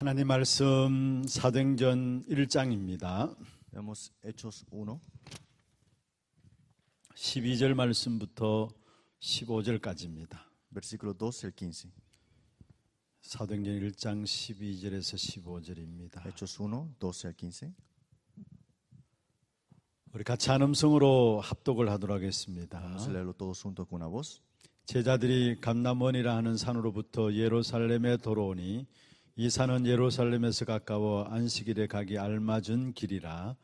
하나님 말씀 사도행전 1장입니다. Vemos Hechos 1. 12절 말씀부터 15절까지입니다. Versículo 12 al 15. 사도행전 1장 12절에서 15절입니다. Hechos 1, 12 al 15. 우리 같이 한 음성으로 합독을 하도록 하겠습니다. Vamos a leerlo todos juntos con una voz. 제자들이 감남원이라 하는 산으로부터 예루살렘에 돌아오니 이 산은 예루살렘에서 가까워 안식일에 가기 알맞은 길이라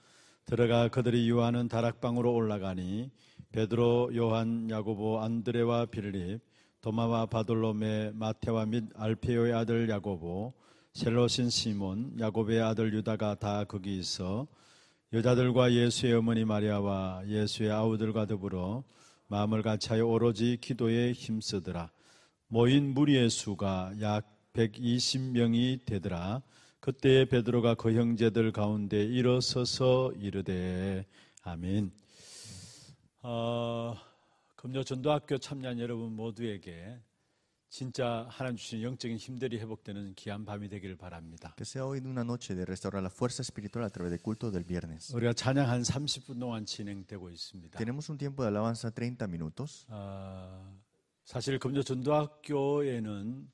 들어가 그들이 유하는 다락방으로 올라가니 베드로, 요한, 야고보, 안드레와 빌립, 도마와 바돌로메 마테와 및 알페오의 아들 야고보, 셀로신 시몬, 야고보의 아들 유다가 다 거기 있어 여자들과 예수의 어머니 마리아와 예수의 아우들과 더불어 마음을 같이 하여 오로지 기도에 힘쓰더라. 모인 무리의 수가 약 120명이 되더라. 그때 베드로가 그 형제들 가운데 일어서서 이르되 아멘. 어, 금요 전도학교 참여한 여러분 모두에게 진짜 하나님 주신 영적인 힘들이 회복되는 귀한 밤이 되기를 바랍니다. Que sea hoy una noche de restaurar la fuerza espiritual a través del culto del viernes. 우리가 찬양 한 30분 동안 진행되고 있습니다. Tenemos un tiempo de alabanza 30 minutos. 어, 사실 금요 전도학교에는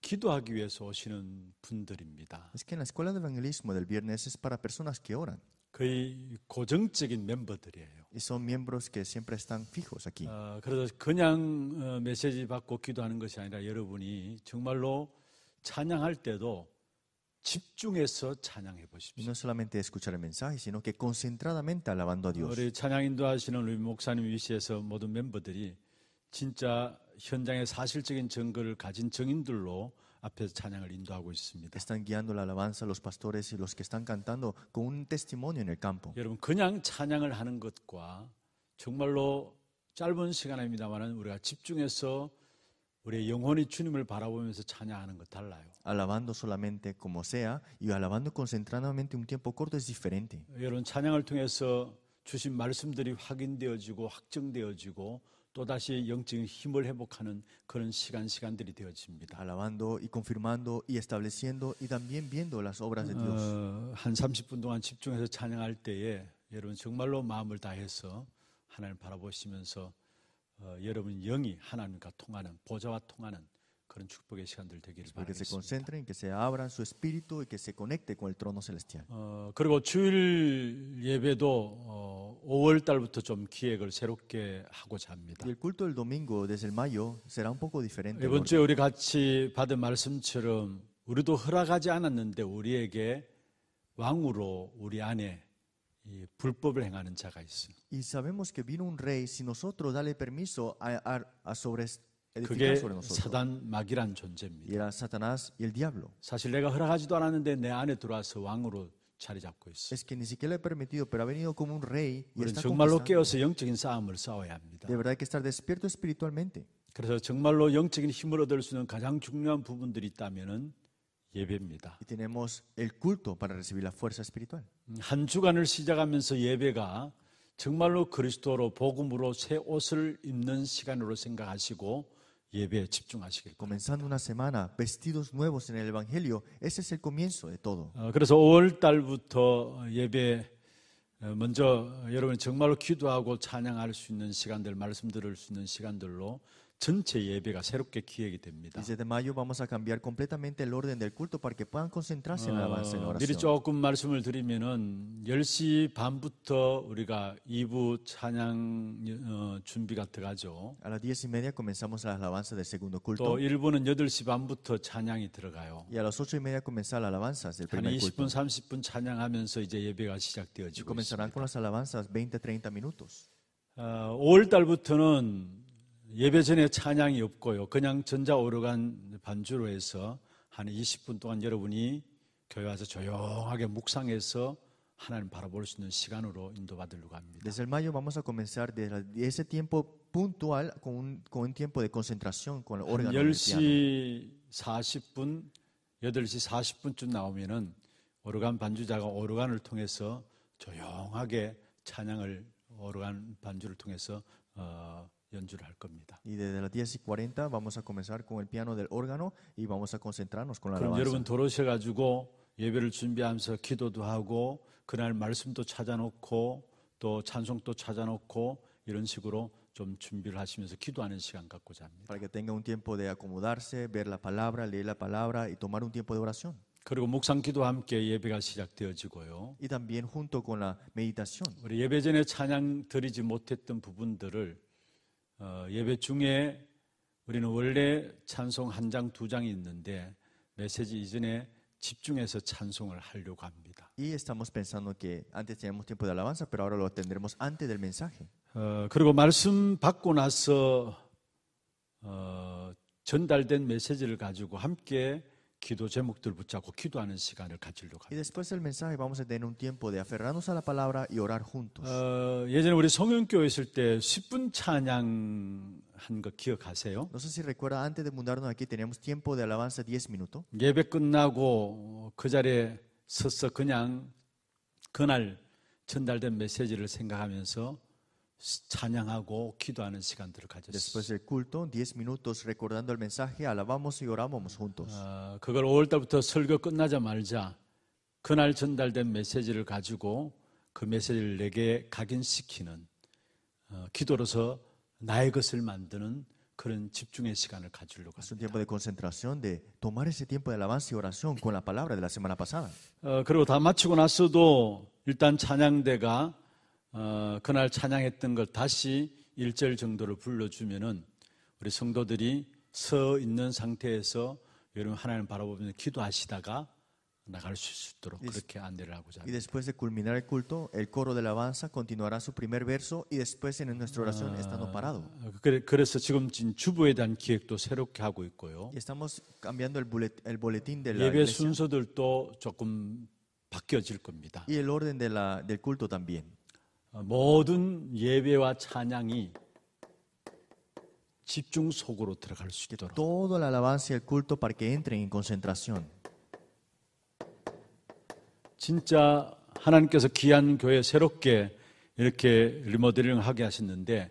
기도하기 위해서 오시는 분들입니다. Es que en la escuela de evangelismo del viernes es para personas que oran. 거의 고정적인 멤버들이에요. Y son miembros que siempre están fijos aquí. 어, 그래서 그냥 어, 메시지 받고 기도하는 것이 아니라 여러분이 정말로 찬양할 때도 집중해서 찬양해 보십시오. No solamente escuchar el mensaje, sino que concentradamente alabando a Dios. 우리 찬양 인도하시는 우리 목사님 위시에서 모든 멤버들이 진짜 현장의 사실적인 증거를 가진 증인들로 앞에서 찬양을 인도하고 있습니다. Están guiando la alabanza los pastores y los que están cantando con un testimonio en el campo. 여러분 그냥 찬양을 하는 것과 정말로 짧은 시간입니다만은 우리가 집중해서 우리의 영혼이 주님을 바라보면서 찬양하는 것 달라요. Alabando solamente como sea y alabando concentradamente un tiempo corto es diferente. 여러분 찬양을 통해서 주신 말씀들이 확인되어지고 확정되어지고 또다시 영적인 힘을 회복하는 그런 시간 시간들이 되어집니다. Alabando y confirmando y estableciendo y también viendo las obras de Dios. 어, 한 30분 동안 집중해서 찬양할 때에 여러분 정말로 마음을 다해서 하나님 바라보시면서 어, 여러분 영이 하나님과 통하는 보좌와 통하는 para que se concentren, que se abran su espíritu y que se conecte con el trono celestial. 어, 그리고 주일 예배도 어, 5월 달부터 좀 기획을 새롭게 하고자 합니다. Y el culto del domingo desde el mayo será un poco diferente. 이번 주에 우리 같이 받은 말씀처럼 우리도 허락하지 않았는데 우리에게 왕으로 우리 안에 이 불법을 행하는 자가 있어요. Y sabemos que vino un rey si nosotros dale permiso a, a, a sobre 그게 사단 마귀란 존재입니다. 사실 내가 허락하지도 않았는데 내 안에 들어와서 왕으로 자리 잡고 있어. Es que ni siquiera le he permitido, pero ha venido como un rey y está 정말로 깨어서 영적인 싸움을 싸워야 합니다. De verdad hay que estar despierto espiritualmente. 그래서 정말로 영적인 힘을 얻을 수 있는 가장 중요한 부분들이 있다면은 예배입니다. Y tenemos el culto para recibir la fuerza espiritual. 한 주간을 시작하면서 예배가 정말로 그리스도로 복음으로 새 옷을 입는 시간으로 생각하시고 Comenzando una semana vestidos nuevos en el Evangelio, ese es el comienzo de todo. 그래서 5월 달부터 예배 먼저 여러분 정말로 기도하고 찬양할 수 있는 시간들, 말씀 들을 수 있는 시간들로 전체 예배가 새롭게 기획이 됩니다. Desde mayo vamos a cambiar completamente el orden del culto para que puedan concentrarse en la alabanza en oración. 미리 조금 말씀을 드리면은 10시 반부터 우리가 2부 찬양 어, 준비가 들어가죠. A las 10 y media comenzamos la alabanza del segundo culto. 또 일부는 8시 반부터 찬양이 들어가요. Y a las 8 y media comienza la alabanza del primer culto. 한 20분 30분 찬양하면서 이제 예배가 시작되어지고. Comenzarán con las alabanzas 20-30 minutos. 어, 5월 달부터는 예배 전에 찬양이 없고요. 그냥 전자오르간 반주로 해서 한 20분 동안 여러분이 교회 와서 조용하게 묵상해서 하나님 바라볼 수 있는 시간으로 인도받으려고 합니다. Desde el mayo vamos a comenzar de ese tiempo puntual con un, con un tiempo de concentración con el órgano 10시 40분, 8시 40분쯤 나오면은 오르간 반주자가 오르간을 통해서 조용하게 찬양을 오르간 반주를 통해서 어, 연주를 할 겁니다. Y desde las 10 y 40 vamos a comenzar con el piano del órgano y vamos a concentrarnos con la 그럼 alabanza. 여러분 돌아오셔 가지고 예배를 준비하면서 기도도 하고 그날 말씀도 찾아놓고 또 찬송도 찾아놓고 이런 식으로 좀 준비를 하시면서 기도하는 시간 갖고자 합니다. Para que tenga un tiempo de acomodarse, ver la palabra, leer la palabra y tomar un tiempo de oración. 그리고 묵상 기도와 함께 예배가 시작되어지고요. Y también junto con la meditación. 우리 예배 전에 찬양 드리지 못했던 부분들을 어, 예배 중에 우리는 원래 찬송 한 장, 두 장이 있는데 메시지 이전에 집중해서 찬송을 하려고 합니다. Y estamos pensando que antes teníamos tiempo de alabanza, pero ahora lo tendremos antes del mensaje. 어, 그리고 말씀 받고 나서 어, 전달된 메시지를 가지고 함께 기도 제목들 붙잡고 기도하는 시간을 가지려고 합니다. Y después del mensaje vamos a tener un tiempo de aferrarnos a la palabra y orar juntos. 어, 예전에 우리 성령교회 있을 때 10분 찬양 한거 기억하세요? No sé si recuerda antes de mudarnos aquí teníamos tiempo de alabanza 10 minutos. 예배 끝나고 그 자리에 서서 그냥 그날 전달된 메시지를 생각하면서 찬양하고 기도하는 시간들을 가졌어요. Después del culto, 10 minutos recordando el mensaje, alabamos y oramos juntos. 아, 그걸 5월 달부터 설교 끝나자 말자 그날 전달된 메시지를 가지고 그 메시지를 내게 각인시키는 어, 기도로서 나의 것을 만드는 그런 집중의 시간을 가지려고 합니다. Un tiempo de concentración de tomar ese tiempo de alabanza y oración con la palabra de la semana pasada. 어, 그리고 다 마치고 나서도 일단 찬양대가 어, 그날 찬양했던 걸 다시 1절 정도를 불러주면은 우리 성도들이 서 있는 상태에서 여러분 하나님 바라보면서 기도하시다가 nagar Y después de culminar el culto, el coro de alabanza continuará su primer verso y después en nuestra oración estando parado. Y estamos cambiando el, bolet, el boletín de la iglesia. Y el orden de la, del culto también. 모든 예배와 찬양이 집중 속으로 들어갈 수 있도록. Todo la alabanza y el culto para que entren en concentración. 진짜 하나님께서 귀한 교회 새롭게 이렇게 리모델링 하게 하셨는데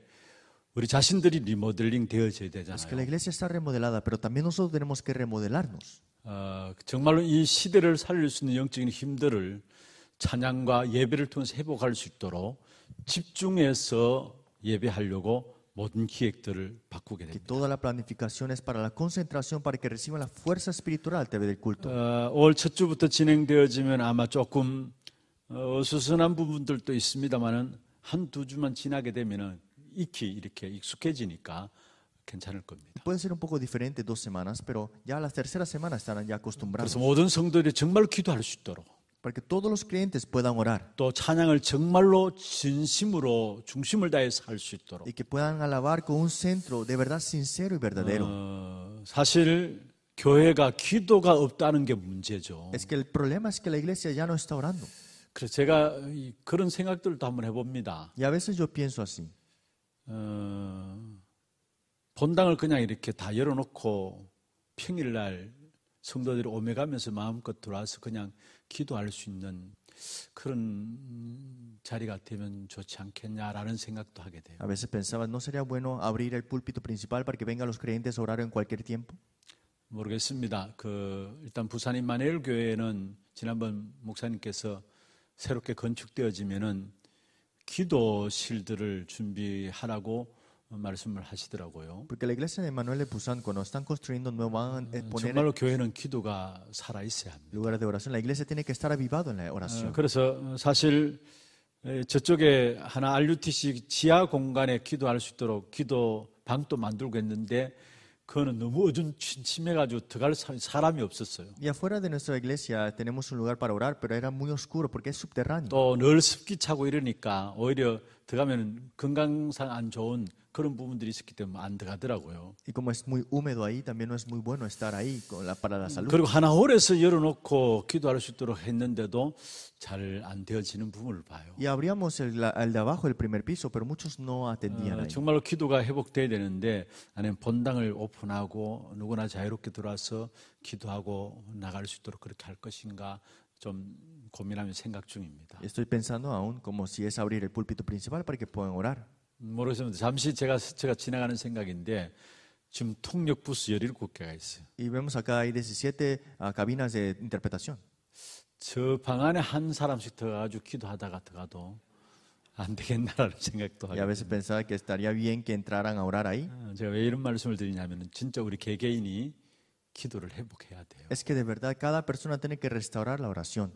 우리 자신들이 리모델링 되어져야 되잖아요. Es que la iglesia está remodelada, pero también nosotros tenemos que remodelarnos. 어, 정말로 이 시대를 살릴 수 있는 영적인 힘들을 찬양과 예배를 통해서 회복할 수 있도록 집중해서 예배하려고 모든 기획들을 바꾸게 됩니다. Toda la planificación es para la concentración para que reciban la fuerza espiritual al través del culto. 어, 올첫 주부터 진행되어지면 아마 조금 어수선한 부분들도 있습니다만은 한 두 주만 지나게 되면은 익히 이렇게 익숙해지니까 괜찮을 겁니다. Puede ser un poco diferente dos semanas, pero ya las terceras semanas estarán ya acostumbrados. 그래서 모든 성도들이 정말 기도할 수 있도록 para que todos los creyentes puedan orar. 또 찬양을 정말로 진심으로 중심을 다해서 할 수 있도록. y que puedan alabar con un centro de verdad sincero y verdadero. 어, 사실 교회가 기도가 없다는 게 문제죠. es que el problema es que la iglesia ya no está orando. 그래서 제가 이- 그런 생각들도 한번 해봅니다. y a veces yo pienso así. 어, 본당을 그냥 이렇게 다 열어놓고 평일날 성도들이 오며 가면서 마음껏 들어와서 그냥 기도할 수 있는 그런 자리가 되면 좋지 않겠냐라는 생각도 하게 돼요. A veces pensabas, ¿no sería bueno abrir el púlpito principal para que vengan los creyentes a orar en cualquier tiempo? 모르겠습니다. 그 일단 부산인 마네일 교회는 지난번 목사님께서 새롭게 건축되어지면은 기도실들을 준비하라고 말씀을 하시더라고요. Porque la iglesia de Manuel de Busan cuando están construyendo no van a poner 정말로 교회는 기도가 살아 있어야 합니다. lugares de oración. La iglesia tiene que estar avivado en la oración. 그래서 사실 저쪽에 하나 RUTC 지하 공간에 기도할 수 있도록 기도 방도 만들고 했는데 그거는 너무 어둠침침해가지고 들어갈 사람이 없었어요. Y afuera de nuestra iglesia tenemos un lugar para orar, pero era muy oscuro porque es subterráneo. 또늘 습기 차고 이러니까 오히려 들어가면 건강상 안 좋은 그런 부분들이 있었기 때문에 안 들어가더라고요. Y como es muy húmedo ahí, también no es muy bueno estar ahí con la, para la 음, salud. 그리고 하나 홀에서 열어놓고 기도할 수 있도록 했는데도 잘 안 되어지는 부분을 봐요. Y abríamos el, el de abajo, el primer piso, pero muchos no atendían. 어, 정말로 기도가 회복돼야 되는데 나는 본당을 오픈하고 누구나 자유롭게 들어와서 기도하고 나갈 수 있도록 그렇게 할 것인가 좀 고민하며 생각 중입니다. Estoy pensando aún como si es abrir el púlpito principal para que puedan orar. 모르겠습니다. 잠시 제가 제가 지나가는 생각인데 지금 통역 부스 17개가 있어요. Y vemos acá hay 17 uh, cabinas de interpretación. 저방 안에 한 사람씩 들어가지고 기도하다가 들어가도 안 되겠나라는 생각도 하고. Y a veces pensaba que estaría bien que entraran a orar ahí. 제가 왜 이런 말씀을 드리냐면은 진짜 우리 개개인이 기도를 회복해야 돼요. Es que de verdad cada persona tiene que restaurar la oración.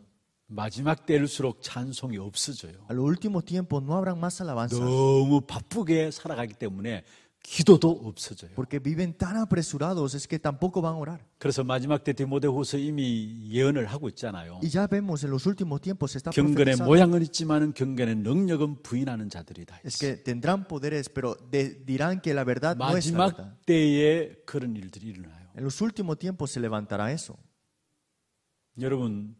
마지막 때일수록 찬송이 없어져요. Al último tiempo no habrán más alabanzas. 너무 바쁘게 살아가기 때문에 기도도 없어져요. Porque viven tan apresurados es que tampoco van a orar. 그래서 마지막 때 디모데후서 이미 예언을 하고 있잖아요. Y ya vemos en los últimos tiempos se está 경건의 모양은 있지만은 경건의 능력은 부인하는 자들이다. Es que tendrán poderes pero de, dirán que la verdad no es mañana. 마지막 때에 그런 일들이 일어나요. En los últimos tiempos se levantará eso. 여러분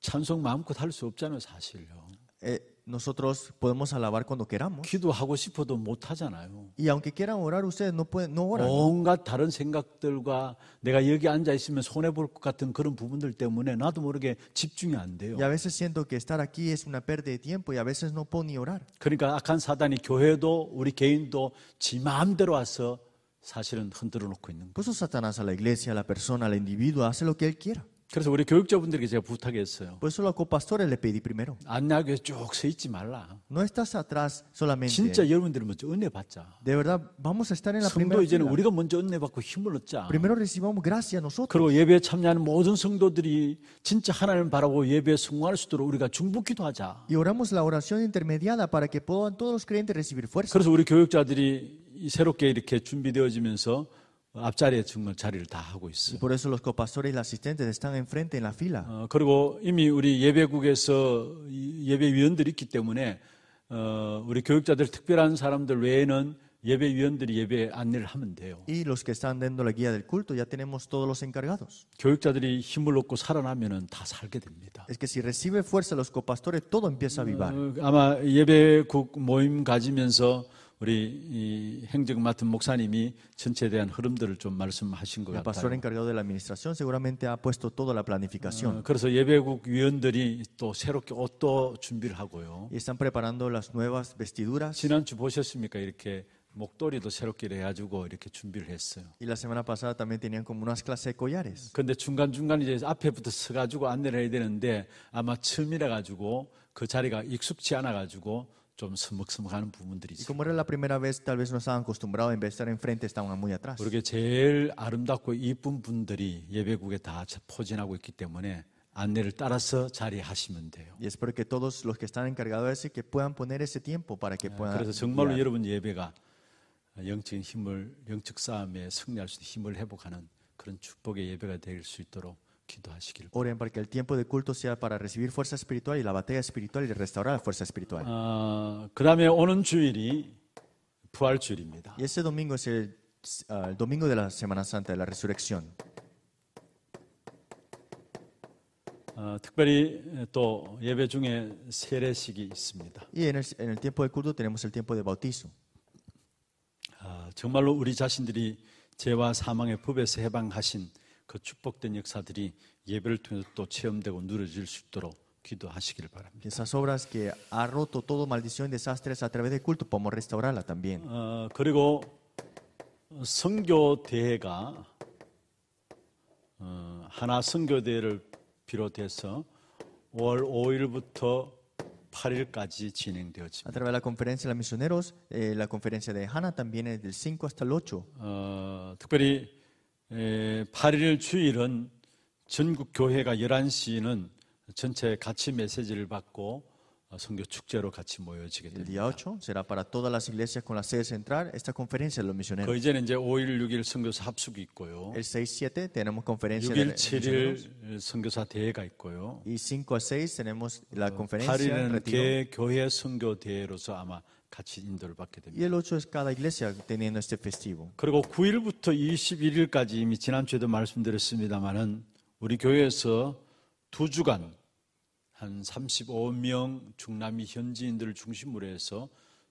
찬송 마음껏 할 수 없잖아요, 사실요. Eh, nosotros podemos alabar cuando queramos. 기도하고 싶어도 못 하잖아요. Y aunque quieran orar ustedes no pueden no oran. 온갖 다른 생각들과 내가 여기 앉아 있으면 손해 볼 것 같은 그런 부분들 때문에 나도 모르게 집중이 안 돼요. Y a veces siento que estar aquí es una pérdida de tiempo y a veces no puedo ni orar. 그러니까 악한 사단이 교회도 우리 개인도 지 마음대로 와서 사실은 흔들어 놓고 있는 거예요. Puso Satanás a la iglesia, a la persona, al individuo, hace lo que él quiera. 그래서 우리 교육자분들에게 제가 부탁했어요. Por eso los pastores le pedí primero. 안약에 쭉서 있지 말라. No estás atrás solamente. 진짜 여러분들이 먼저 은혜 받자. De verdad, vamos a estar en la primera. 성도 이제는 우리가 먼저 은혜 받고 힘을 얻자. Primero recibamos gracia nosotros. 그리고 예배에 참여하는 모든 성도들이 진짜 하나님 바라고 예배에 성공할 수 있도록 우리가 중복기도 하자. Y oramos la oración intermediada para que puedan todos los creyentes recibir fuerza. 그래서 우리 교육자들이 새롭게 이렇게 준비되어지면서 앞자리에 정말 자리를 다 하고 있어요. Por eso los copastores y asistentes están enfrente en la fila. 어, 그리고 이미 우리 예배국에서 예배 위원들이 있기 때문에 어, 우리 교육자들 특별한 사람들 외에는 예배 위원들이 예배 안내를 하면 돼요. Y los que están dando la guía del culto ya tenemos todos los encargados. 교육자들이 힘을 얻고 살아나면은 다 살게 됩니다. Es que si recibe fuerza los copastores todo empieza a vivar. 어, 아마 예배국 모임 가지면서 우리 행정 맡은 목사님이 전체에 대한 흐름들을 좀 말씀하신 것 같아요. pastor encargado de la administración seguramente ha puesto toda la planificación. 그래서 예배국 위원들이 또 새롭게 옷도 준비를 하고요. Y están preparando las nuevas vestiduras. 지난주 보셨습니까? 이렇게 목도리도 새롭게 해가지고 이렇게 준비를 했어요. Y la semana pasada también tenían como unas clases de collares. 근데 중간 중간 이제 앞에부터 서가지고 안내를 해야 되는데 아마 처음이라 가지고 그 자리가 익숙치 않아 가지고 좀 서먹서먹하는 부분들이 있어요. Como era la primera vez, tal vez no estaban acostumbrados, en vez de estar enfrente estaban muy atrás. 그렇게 제일 아름답고 이쁜 분들이 예배국에 다 포진하고 있기 때문에 안내를 따라서 자리하시면 돼요. Y espero que todos los que están encargados de eso que puedan poner ese tiempo para que puedan. 그래서 정말로 여러분 예배가 영적인 힘을 영적 싸움에 승리할 수 있는 힘을 회복하는 그런 축복의 예배가 될 수 있도록 기도하시길 Oren para que el tiempo de culto sea para recibir fuerza espiritual y la batalla espiritual y restaurar la fuerza espiritual. 아, 그다음에 오는 주일이 부활 주일입니다. Y este domingo es el, uh, el domingo de la Semana Santa de la Resurrección. 어, 특별히 또 예배 중에 세례식이 있습니다. Y en el, en el tiempo de culto tenemos el tiempo de bautizo. 아, 정말로 우리 자신들이 죄와 사망의 법에서 해방하신 그 축복된 역사들이 예배를 통해서 또 체험되고 누려질 수 있도록 기도하시길 바랍니다. esas obras que ha roto todo maldición y desastres a través del culto podemos restaurarla también. 어, 그리고 선교 대회가 어, 하나 선교 대회를 비롯해서 5월 5일부터 8일까지 진행되었습니다. A través de la conferencia de los misioneros, eh, la conferencia de Hana también es del 5 hasta el 8. 어, 특별히 8일 주일은 전국 교회가 11시는 전체 같이 메시지를 받고 선교 축제로 같이 모여지게 됩니다. El día 8 será para todas las iglesias con la sede central esta conferencia de los misioneros. 그 이제는 이제 5일 6일 선교사 합숙이 있고요. El 6 7 tenemos conferencia 6일 7일 선교사 대회가 있고요. Y 5 a 6 tenemos la conferencia 8일은 개 교회 선교 대회로서 아마 같이 인도를 받게 됩니다. Y el 8 es cada iglesia teniendo este festivo. 그리고 9일부터 21일까지 이미 지난주에도 말씀드렸습니다만은 우리 교회에서 두 주간 한 35명 중남미 현지인들을 중심으로 해서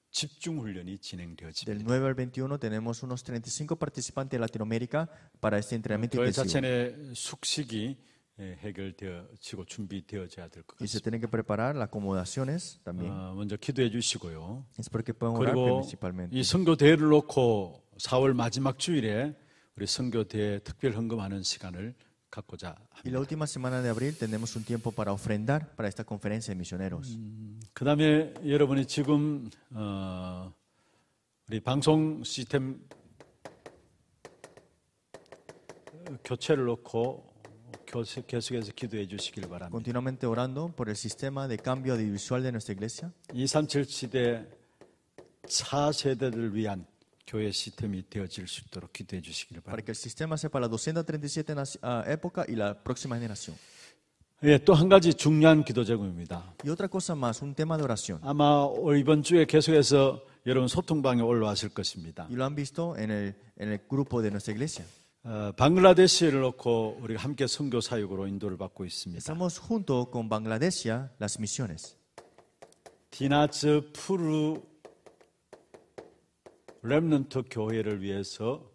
집중 훈련이 진행되어집니다. Del 9 al 21 tenemos unos 35 participantes de Latinoamérica para este entrenamiento intensivo. 교회 자체의 숙식이 해결되어지고 준비되어져야 될 것 같습니다. Y se tienen que preparar las acomodaciones también. 아, 먼저 기도해 주시고요. Espero que puedan orar principalmente. 이 선교 대회를 놓고 4월 마지막 주일에 우리 선교 대회 특별 헌금하는 시간을 갖고자 합니다. Y la última semana de abril tenemos un tiempo para ofrendar para esta conferencia de misioneros. 음, 그다음에 여러분이 지금 어, 우리 방송 시스템 교체를 놓고 계속해서 기도해 주시길 바랍니다. Continuamente orando por el sistema de cambio audiovisual de nuestra iglesia. 237 시대 차세대를 위한 교회 시스템이 되어질 수 있도록 기도해 주시길 바랍니다. Para que el sistema sea para la 237 época y la próxima generación. 예, 또한 가지 중요한 기도 제목입니다. Y otra cosa más, un tema de oración. 아마 이번 주에 계속해서 여러분 소통방에 올라왔을 것입니다. Y lo han visto en el en el grupo de nuestra iglesia. 방글라데시를 놓고 우리가 함께 선교 사역으로 인도를 받고 있습니다. Estamos junto con Bangladesh las misiones. 디나츠 푸르 렘넌트 교회를 위해서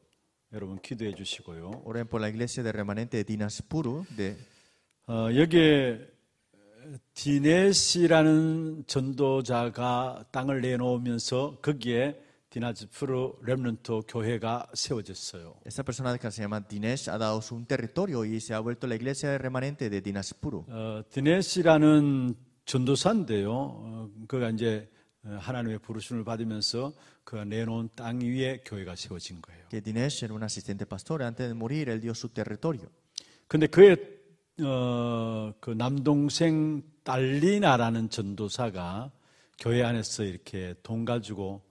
여러분 기도해 주시고요. Oren por la iglesia de remanente de Dinas Puru de 어, 여기에 디네시라는 전도자가 땅을 내놓으면서 거기에 디나즈프로 렘넌트 교회가 세워졌어요. Esta persona que se llama Dinesh ha dado un territorio y se ha vuelto la iglesia remanente de Dinashpuru. 어, 디네시라는 전도사인데요. 어, 그가 이제 하나님의 부르심을 받으면서 그가 내놓은 땅 위에 교회가 세워진 거예요. Que Dinesh era un asistente pastor antes de morir él dio su territorio. 근데 그의 어, 그 남동생 달리나라는 전도사가 교회 안에서 이렇게 돈 가지고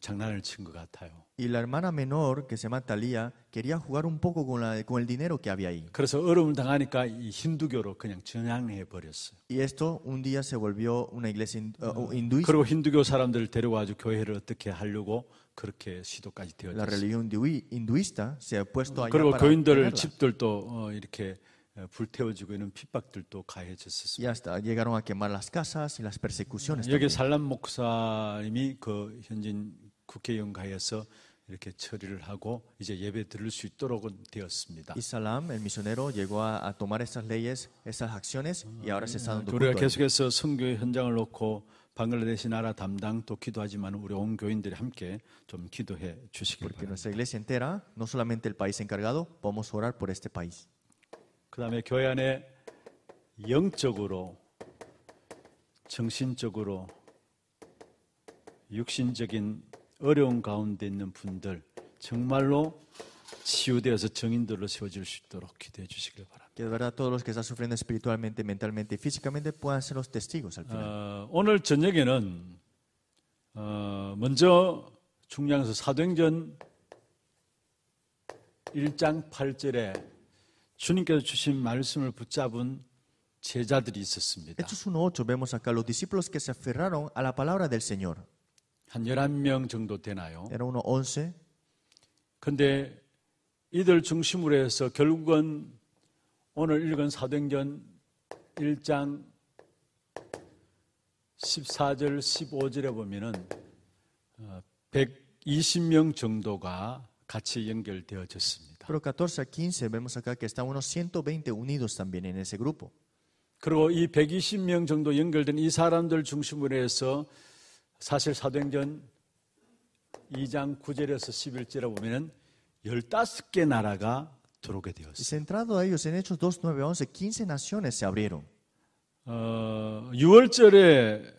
장난을 친 것 같아요. Y la hermana menor que se llama Talia quería jugar un poco con la con el dinero que había ahí. 그래서 어려움 당하니까 이 힌두교로 그냥 전향해 버렸어요. Y esto un día se volvió una iglesia uh, hinduista. 그리고 힌두교 사람들을 데려와서 교회를 어떻게 하려고 그렇게 시도까지 되어졌어요. La religión hinduista se ha puesto allá 그리고 교인들 집들도 어, 이렇게 불태워지고 있는 핍박들도 가해졌었습니다. Y hasta llegaron a quemar las casas y las persecuciones. 여기 살람 목사님이 그 현진 국회의원 가에서 이렇게 처리를 하고 이제 예배 들을 수 있도록 되었습니다. Y Salam, el misionero, llegó a, a tomar esas leyes, esas acciones y ahora se está dando culto. 우리가 계속해서 선교 현장을 놓고 방글라데시 나라 담당 또 기도하지만 우리 온 교인들이 함께 좀 기도해 주시길 바랍니다. Porque nuestra iglesia entera, no solamente el país encargado, vamos a orar por este país. 그 다음에 교회 안에 영적으로, 정신적으로, 육신적인 어려운 가운데 있는 분들, 정말로 치유되어서 증인들로 세워질 수 있도록 기도해 주시길 바랍니다. Que de verdad todos los que están sufriendo espiritualmente, mentalmente y físicamente puedan ser los testigos al final. 어, 오늘 저녁에는 어, 먼저 중량에서 사도행전 1장 8절에 주님께서 주신 말씀을 붙잡은 제자들이 있었습니다. Hechos 1:8 vemos acá los discípulos que se aferraron a la palabra del Señor. 한 11명 정도 되나요? Era u n o 11. 근데 이들 중심으로 해서 결국은 오늘 읽은 사도행전 1장 14절 15절에 보면은 120명 어, 정도가 같이 연결되어졌습니다. Pero 14 a 15 vemos acá que están unos 120 unidos también en ese grupo. 그리고 이 120명 정도 연결된 이 사람들 중심으로 해서 사실 사도행전 2장 9절에서 11절에 보면은 15개 나라가 들어오게 되었어요. Centrado a ellos en Hechos 2, 9, 11, 15 naciones se abrieron. 어, 6월절에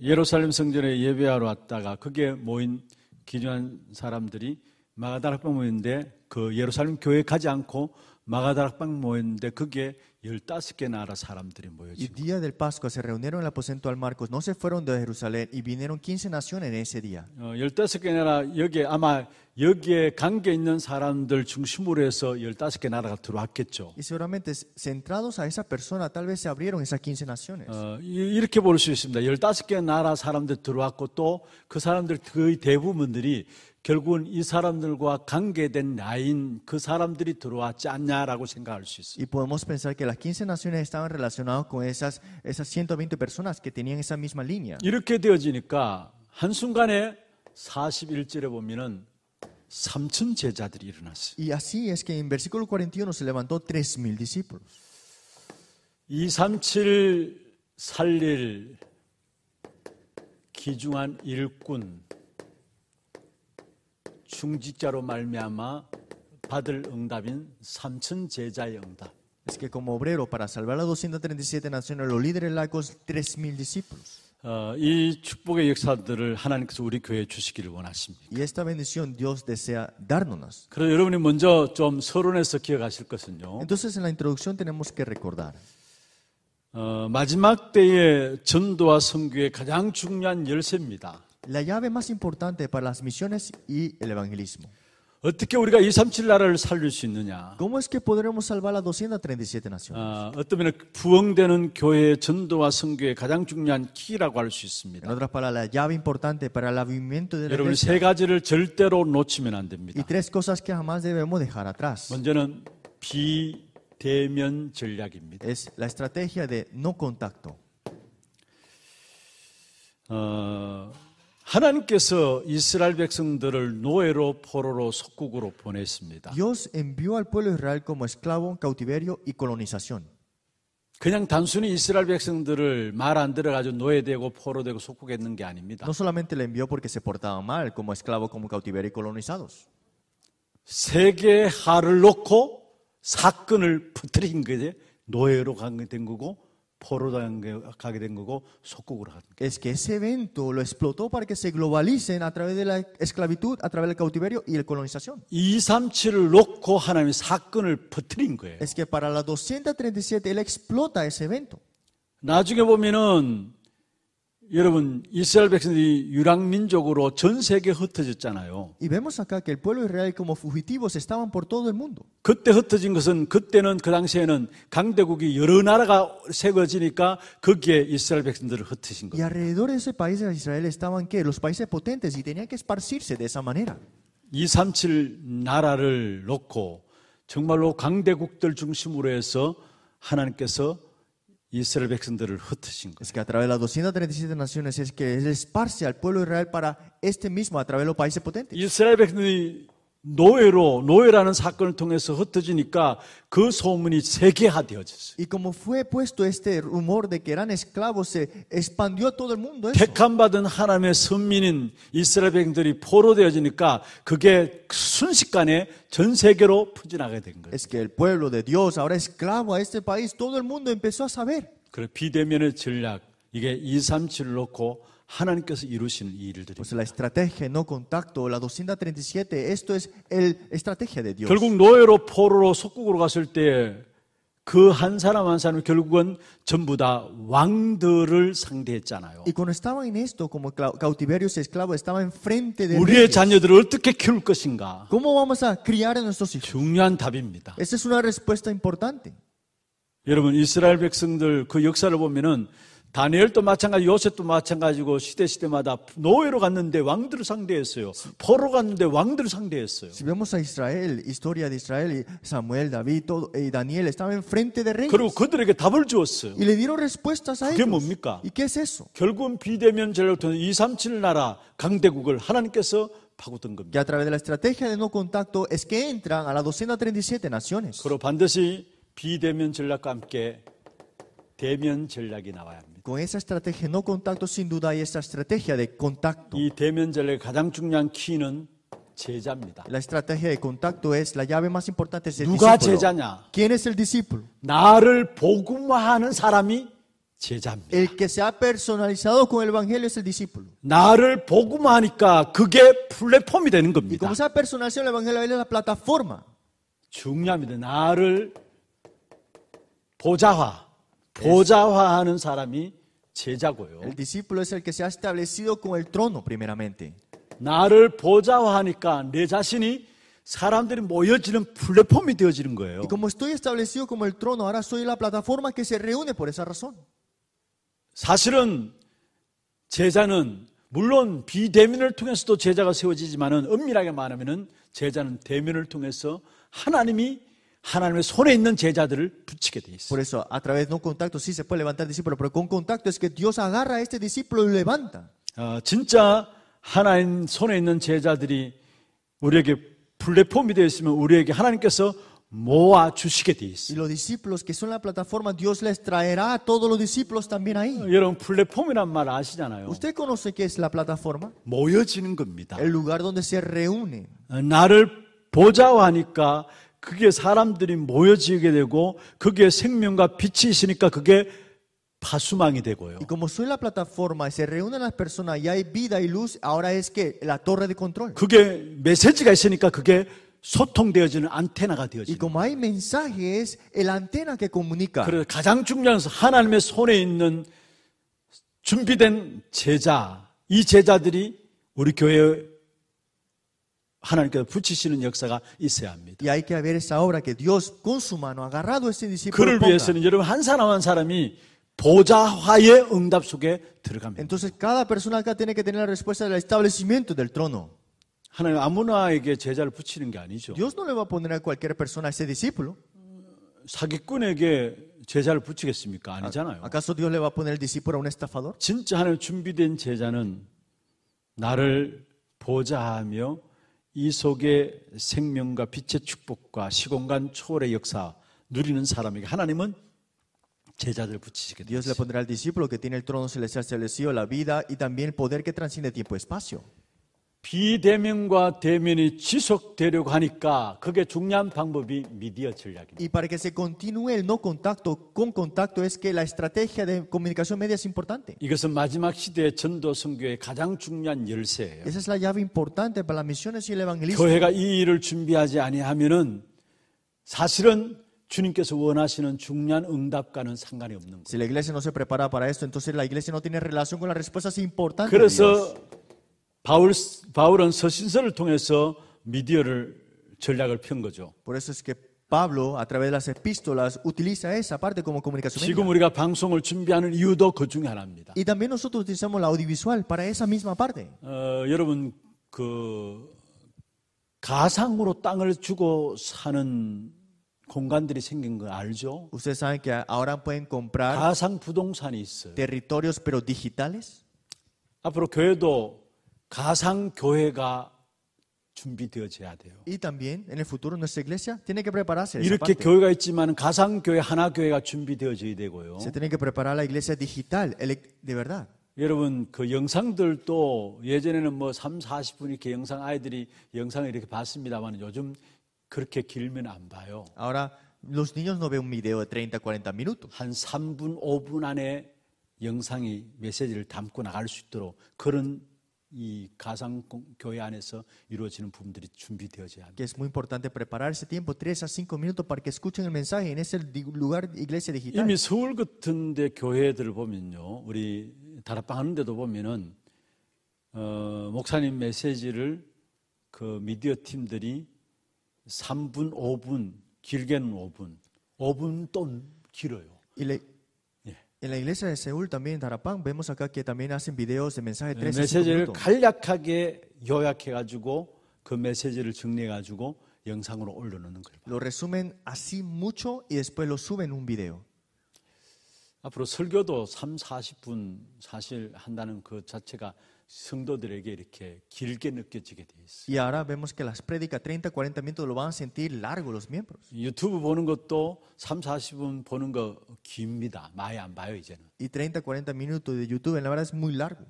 예루살렘 성전에 예배하러 왔다가 그게 모인 기념한 사람들이 마가다락방 모였는데 그 예루살렘 교회 가지 않고 마가다락방 모였는데 거기에 15개 나라 사람들이 Y 모여지고 día del Pascua se reunieron en el aposento al Marcos, no se fueron de Jerusalén y vinieron 15 naciones en ese día. 어, 15개 나라 여기에 아마 여기에 관계 있는 사람들 중심으로 해서 15개 나라가 들어왔겠죠. Y seguramente s- centrados a esa persona, tal vez se abrieron esas 15 naciones. 어, 이- 이렇게 볼 수 있습니다. 15개 나라 사람들 들어왔고 또 그 사람들 거의 대부분들이 결국은 이 사람들과 관계된 나인 그 사람들이 들어왔지 않냐라고 생각할 수 있어요. Y podemos pensar que las 15 naciones estaban relacionadas con esas esas 120 personas que tenían esa misma línea. 이렇게 되어지니까 한순간에 41절에 보면은 3천 제자들이 일어났어요. Y así es que en versículo 41 se levantó 3000 discípulos. 237 살릴 기중한 일꾼 중직자로 말미암아 받을 응답인 삼천 제자의 응답. Es que como obrero para salvar las 237 naciones, los líderes laicos 3000 discípulos. 어, 이 축복의 역사들을 하나님께서 우리 교회에 주시기를 원하십니다. Y esta bendición Dios desea dárnoslas. 그래서 여러분이 먼저 좀 서론에서 기억하실 것은요. Entonces en la introducción tenemos que recordar 어, 마지막 때의 전도와 선교의 가장 중요한 열쇠입니다. la llave más importante para las misiones y el evangelismo. ¿Cómo es que podremos salvar las 237 naciones? 전도와 선교의 가장 중요한 키라고 있습니다. En otras palabras, la llave importante para el avivamiento de la 여러분 절대로 놓치면 Y tres cosas que jamás debemos dejar atrás. Es la estrategia de no contacto. 하나님께서 이스라엘 백성들을 노예로 포로로 속국으로 보냈습니다. Dios envió al pueblo de Israel como esclavo, cautiverio y colonización. 그냥 단순히 이스라엘 백성들을 말 안 들어가지고 노예되고 포로되고 속국했는 게 아닙니다. No solamente le envió porque se portaban mal como esclavo, como cautiverio y colonizados. 세계 하를 놓고 사건을 퍼뜨린 거지 노예로 간된 거고 Es que ese evento lo explotó para que se globalicen a través de la esclavitud, a través del cautiverio y la colonización. Es que para la 237 él explota ese evento. 나중에 보면은 여러분 이스라엘 백성들이 유랑 민족으로 전 세계에 흩어졌잖아요. Y vemos acá que el pueblo israel como fugitivos estaban por todo el mundo. 그때 흩어진 것은 그때는 그 당시에는 강대국이 여러 나라가 세워지니까 거기에 이스라엘 백성들을 흩으신 거예요. Y alrededor de ese país de Israel estaban que los países potentes y tenían que esparcirse de esa manera. 237 나라를 놓고 정말로 강대국들 중심으로 해서 하나님께서 Es que a través de las 237 naciones es que esparce al pueblo de Israel para este mismo a través de los países potentes. 노예로 노예라는 사건을 통해서 흩어지니까 그 소문이 세계화되어졌어요. Y como fue puesto este rumor de que eran esclavos se expandió a todo el mundo eso. 택함 받은 하나님의 선민인 이스라엘 백성들이 포로되어지니까 그게 순식간에 전 세계로 퍼져나가게 된 거예요. Es que el pueblo de Dios ahora esclavo a este país todo el mundo empezó a saber. 그래 비대면의 전략 이게 237을 놓고 하나님께서 이루시는 이 일들입니다. Pues la estrategia no contacto, la 237, esto es el estrategia de Dios. 결국 노예로 포로로 속국으로 갔을 때 그 한 사람 한 사람 결국은 전부 다 왕들을 상대했잖아요. Y cuando estaban en esto como cautiverios esclavos estaban frente de 우리의 자녀들을 어떻게 키울 것인가? ¿Cómo vamos a criar a nuestros hijos? 중요한 답입니다. Esa es una respuesta importante. 여러분 이스라엘 백성들 그 역사를 보면은 다니엘도 마찬가지, 요셉도 마찬가지고 시대시대마다 노예로 갔는데 왕들을 상대했어요. 포로 갔는데 왕들을 상대했어요. Si vemos a Israel, historia de Israel, Samuel, David, todo, y Daniel estaban enfrente de reyes. 그리고 그들에게 답을 주었어요. Y le dieron respuestas a ellos. 그게 뭡니까? ¿Y qué es eso? 결국은 비대면 전략을 통해 237 나라 강대국을 하나님께서 파고든 겁니다. Que a través de la estrategia de no contacto es que entran a la docena 37 naciones. 그리고 반드시 비대면 전략과 함께 대면 전략이 나와야 합니다. Con esa estrategia no contacto sin duda hay esa estrategia de contacto. 이 대면 전략의 가장 중요한 키는 제자입니다. La estrategia de contacto es la llave más importante es el 누가 discípulo. 제자냐? ¿Quién es el discípulo? 나를 복음화하는 사람이 제자입니다. El que se ha personalizado con el evangelio es el discípulo. 나를 복음화하니까 그게 플랫폼이 되는 Y 겁니다. como se ha personalizado el evangelio él es la plataforma. 중요합니다. 나를 보좌화, 보좌화하는 사람이 제자고요. El discípulo es el que se ha establecido con el trono primeramente. 나를 보좌화하니까 내 자신이 사람들이 모여지는 플랫폼이 되어지는 거예요. Y como estoy establecido como el trono, ahora soy la plataforma que se reúne por esa razón. 사실은 제자는 물론 비대면을 통해서도 제자가 세워지지만은 엄밀하게 말하면은 제자는 대면을 통해서 하나님이 하나님의 손에 있는 제자들을 붙이게 돼 있어요. Por eso a través de un contacto sí se puede levantar discípulo, pero con contacto es que Dios agarra a este discípulo y levanta. 아, 진짜 하나님 손에 있는 제자들이 우리에게 플랫폼이 되어 있으면 우리에게 하나님께서 모아 주시게 돼 있어요. Y los discípulos que son la plataforma, Dios les traerá a todos los discípulos también ahí. 여러분 플랫폼이란 말 아시잖아요. ¿Usted conoce qué es la plataforma? 모여지는 겁니다. El lugar donde se reúne. 나를 보좌하니까 그게 사람들이 모여지게 되고 그게 생명과 빛이 있으니까 그게 파수망이 되고요. Y como soy la plataforma, se reúnen las personas y hay vida y luz, ahora es que la torre de control. 그게 메시지가 있으니까 그게 소통되어지는 안테나가 되어지는. Y como hay mensajes, el antena que comunica. 그래서 가장 중요한 것은 하나님의 손에 있는 준비된 제자, 이 제자들이 우리 교회에 하나님께서 붙이시는 역사가 있어야 합니다. Y hay que haber esa obra que Dios con su mano agarrado ese discípulo. 그를 위해서는 여러분 한 사람 한 사람이 보좌화의 응답 속에 들어갑니다. Entonces cada persona acá tiene que tener la respuesta del establecimiento del trono. 하나님 아무나에게 제자를 붙이는 게 아니죠. Dios no le va a poner a cualquier persona ese discípulo. 사기꾼에게 제자를 붙이겠습니까? 아니잖아요. ¿Acaso Dios le va a poner el discípulo a un estafador? 진짜 하나님 준비된 제자는 나를 보좌하며 이 속에 생명과 빛의 축복과 시공간 초월의 역사 누리는 사람에게 하나님은 제자들 붙이시게 Dios le pondrá al discípulo que tiene el trono celestial se les dio la vida y también el poder que transciende tiempo y espacio. 비대면과 대면이 지속되려고 하니까 그게 중요한 방법이 미디어 전략입니다. Y para que se continúe el no contacto con contacto es que la estrategia de comunicación media es importante. 이것은 마지막 시대의 전도 선교의 가장 중요한 열쇠예요. Esa es la llave importante para las misiones y el evangelismo. 교회가 이 일을 준비하지 아니하면은 사실은 주님께서 원하시는 중요한 응답과는 상관이 없는 거예요. Si la iglesia no se prepara para esto, entonces la iglesia no tiene relación con las respuestas importantes. 그래서 de Dios. 바울, 바울은 서신서를 통해서 미디어를 전략을 편 거죠. Por eso es que Pablo, a través de las epístolas, utiliza esa parte como comunicación. 지금 우리가 방송을 준비하는 이유도 그 중에 하나입니다. Y también nosotros utilizamos la audiovisual para esa misma parte. 어, 여러분 그 가상으로 땅을 주고 사는 공간들이 생긴 거 알죠? Ustedes saben que ahora pueden comprar 가상 부동산이 있어요. territorios pero digitales. 앞으로 교회도 가상 교회가 준비되어져야 돼요. Y también en el futuro nuestra iglesia tiene que prepararse. 이렇게 교회가 있지만 가상 교회 하나 교회가 준비되어져야 되고요. Se tiene que preparar la iglesia digital, de verdad. 여러분 그 영상들도 예전에는 뭐 3, 40분 이렇게 영상 아이들이 영상을 이렇게 봤습니다만 요즘 그렇게 길면 안 봐요. Ahora los niños no ven un video de 30, 40 minutos. 한 3분, 5분 안에 영상이 메시지를 담고 나갈 수 있도록 그런 이 가상 교회 안에서 이루어지는 부분들이 준비되어져야 합니다. Es muy importante prepararse tiempo 3 a 5 minutos para que escuchen el mensaje en ese lugar iglesia digital. 이미 서울 같은 데 교회들을 보면요. 우리 다락방 하는 데도 보면은 어, 목사님 메시지를 그 미디어 팀들이 3분, 5분, 길게는 5분, 5분 또 길어요. En la iglesia de Seúl también, Tarapán, vemos acá que también hacen videos de mensajes de 3 메시지를 간략하게 요약해 가지고 그 메시지를 정리해 가지고 영상으로 올려놓는 거예요. Lo resumen así mucho y después lo suben un video. 앞으로 설교도 3, 40분 사실 한다는 그 자체가 성도들에게 이렇게 길게 느껴지게 돼 있어요. Y ahora vemos que las prédicas 30, 40 minutos lo van a sentir largo los miembros. 유튜브 보는 것도 3, 40분 보는 거 깁니다. 많이 안 봐요, 이제는. Y 30, 40 minutos de YouTube en la verdad es muy largo.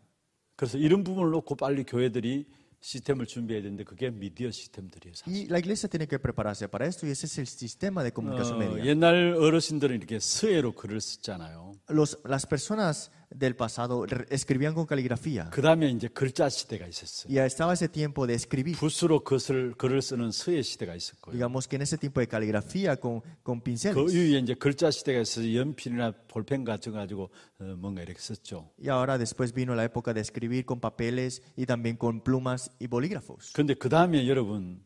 그래서 이런 부분을 놓고 빨리 교회들이 시스템을 준비해야 되는데 그게 미디어 시스템들이에요. 사실. Y la iglesia tiene que prepararse para esto y ese es el sistema de comunicación 어, media. 옛날 어르신들은 이렇게 서예로 글을 썼잖아요. Los las personas del pasado escribían con caligrafía. 그다음에 이제 글자 시대가 있었어요. Y estaba ese tiempo de escribir. 붓으로 글을 글을 쓰는 서예 시대가 있었고요. Digamos que en ese tiempo de caligrafía con con pinceles. 그 이후에 이제 글자 시대가 있어서 연필이나 볼펜 같은 거 가지고 뭔가 이렇게 썼죠. Y ahora después vino la época de escribir con papeles y también con plumas y bolígrafos. 근데 그다음에 여러분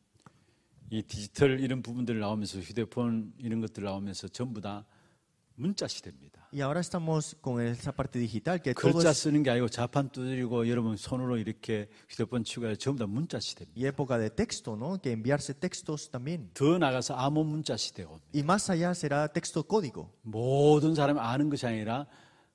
이 디지털 이런 부분들 나오면서 휴대폰 이런 것들 나오면서 전부 다 문자 시대입니다. Y ahora estamos con esa parte digital que todo 글자 쓰는 게 아니고 자판 두드리고 여러분 손으로 이렇게 휴대폰 치고 전부 다 문자 시대입니다. Y época de texto, ¿no? Que enviarse textos también. 더 나가서 암호 문자 시대가 옵니다. Y más allá será texto código. 모든 사람이 아는 것이 아니라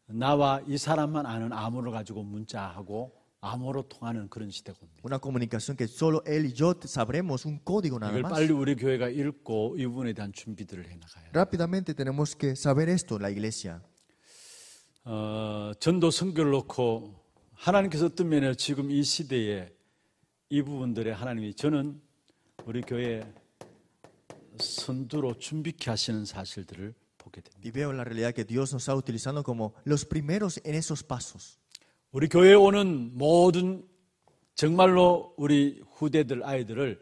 나와 이 사람만 아는 암호를 가지고 문자하고 암호로 통하는 그런 시대가 옵니다. Una comunicación que solo él y yo sabremos un código nada 이걸 más. 빨리 우리 교회가 읽고 이 부분에 대한 준비들을 해 나가야. Rápidamente tenemos que saber esto la iglesia. 어, 전도 선교를 놓고 하나님께서 어떤 면에서 지금 이 시대에 이 부분들에 하나님이 저는 우리 교회 선두로 준비케 하시는 사실들을 보게 됩니다. Y veo la realidad que Dios nos ha utilizando como los primeros en esos pasos. 우리 교회에 오는 모든 정말로 우리 후대들 아이들을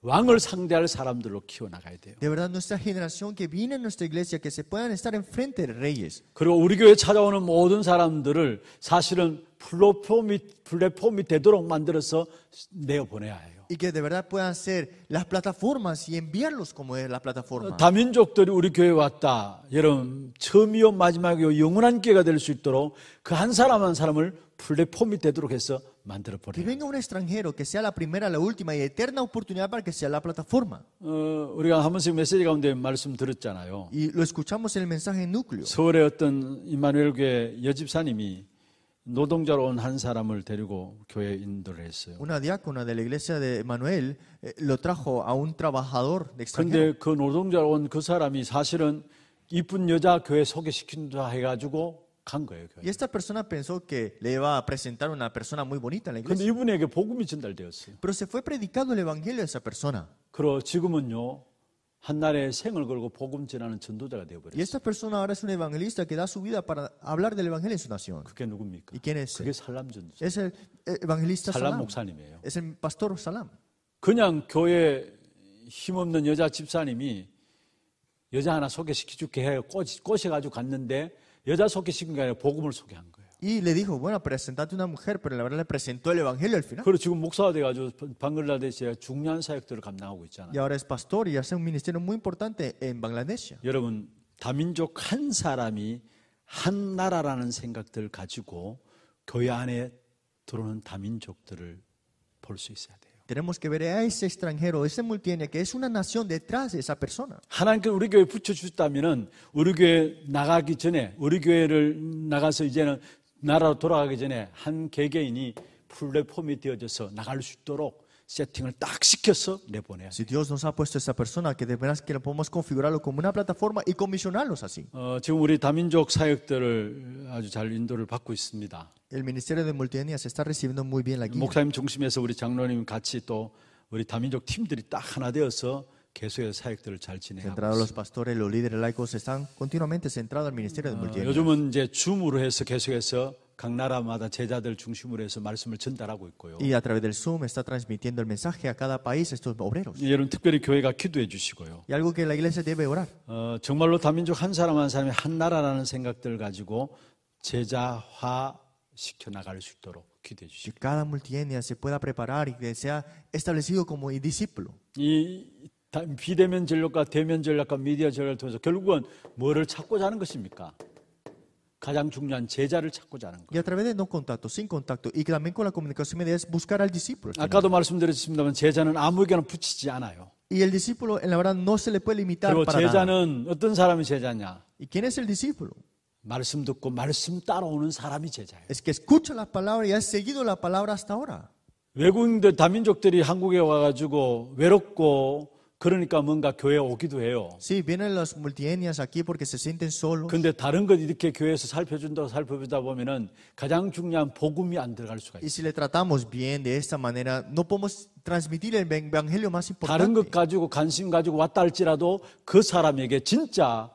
왕을 상대할 사람들로 키워나가야 돼요. De verdad nuestra generación que viene a nuestra iglesia que se puedan estar enfrente de reyes. 그리고 우리 교회 찾아오는 모든 사람들을 사실은 플랫폼이 플랫폼이 되도록 만들어서 내어 보내야 해요. Y que de verdad puedan ser las plataformas y enviarlos como es la plataforma. 다민족들이 우리 교회 왔다. 여러분 처음이요 마지막이요 영원한 기회가 될 수 있도록 그 한 사람 한 사람을 플랫폼이 되도록 해서 만들어 버려요. Que venga un extranjero, que sea la primera, la última y eterna oportunidad para que sea la plataforma. 어, 우리가 한 번씩 메시지 가운데 말씀 들었잖아요. Y lo escuchamos en el mensaje núcleo. 서울의 어떤 이만엘 교회 여집사님이 노동자로 온 한 사람을 데리고 교회에 인도를 했어요. Una diácona de la iglesia de Manuel eh, lo trajo a un trabajador de extranjero. 근데 그 노동자로 온 그 사람이 사실은 이쁜 여자 교회 소개시킨다 해가지고 간 거예요. 교회. Y esta persona pensó que le iba a presentar una persona muy bonita en la 근데 iglesia, 이분에게 복음이 전달되었어요. pero se fue predicado el evangelio a esa persona. 그러 지금은요 한 날에 생을 걸고 복음 전하는 전도자가 Y 되어버렸어요. esta persona ahora es un evangelista que da su vida para hablar del evangelio en su nación. 그게 누굽니까? ¿Y quién es? 그게 él? 살람 전도자, Es el eh, evangelista 살람 Salam. 목사님이에요. Es el pastor Salam. 그냥 교회 힘없는 여자 집사님이 여자 하나 소개시켜줄게 해 꼬시, 꼬셔가지고 갔는데 여자 소개시킨 게 아니라 복음을 소개한 거예요. Y le dijo, bueno, presentate una mujer, pero la verdad le presentó el evangelio al final. 그리고 지금 목사가 돼가지고 방글라데시에 중요한 사역들을 감당하고 있잖아요. Y ahora es pastor y hace un ministerio muy importante en Bangladesh. 여러분 다민족 한 사람이 한 나라라는 생각들을 가지고 교회 안에 들어오는 다민족들을 볼 수 있어야 돼요. Tenemos que ver a ese extranjero, ese multiene que es una nación detrás de esa persona. 하나님께서 우리 교회 붙여 주셨다면은 우리 교회 나가기 전에 우리 교회를 나가서 이제는 나라로 돌아가기 전에 한 개개인이 플랫폼이 되어져서 나갈 수 있도록 세팅을 딱 시켜서 내보내야 Si Dios nos ha puesto esa persona que de veras que podemos configurarlo como una plataforma y comisionarlos así. 어, 지금 우리 다민족 사역들을 아주 잘 인도를 받고 있습니다. El Ministerio de Multietnias está recibiendo muy bien la guía. 목사님 중심에서 우리 장로님 같이 또 우리 다민족 팀들이 딱 하나 되어서 계속해서 사역들을 잘 진행하고 los pastores, los líderes laicos están continuamente centrados al ministerio de multietnias. 요즘은 이제 줌으로 해서 계속해서 각 나라마다 제자들 중심으로 해서 말씀을 전달하고 있고요. Y a través del Zoom está transmitiendo el mensaje a cada país estos obreros. 여러분 특별히 교회가 기도해 주시고요. Y algo que la iglesia debe orar. 어, 정말로 다민족 한 사람 한 사람이 한 나라라는 생각들을 가지고 제자화 Si cada multietnia se pueda preparar y que sea establecido como discípulo. 이 비대면 전략과 대면 전략과 미디어 전략을 통해서 결국은 뭐를 찾고자 하는 것입니까? 가장 중요한 제자를 찾고자 하는 거예요. Y a través de no contacto, sin contacto y también con la comunicación media es buscar al discípulo. 아까도 말씀드렸습니다만 제자는 아무에게나 붙이지 않아요. Y el discípulo en la verdad no se le puede limitar para nada. 그리고 제자는 어떤 사람이 제자냐? ¿Y quién es el discípulo? 말씀 듣고 말씀 따라오는 사람이 제자예요. Es que escucha la palabra y ha seguido la palabra hasta ahora. 외국인들 다민족들이 한국에 와가지고 외롭고 그러니까 뭔가 교회 오기도 해요. Sí, vienen las multietnias aquí porque se sienten solos. 근데 다른 것 이렇게 교회에서 살펴준다 살펴보다 보면은 가장 중요한 복음이 안 들어갈 수가 있어요. Y si le tratamos bien de esta manera, no podemos transmitir el evangelio más importante. 다른 것 가지고 관심 가지고 왔다 할지라도 그 사람에게 진짜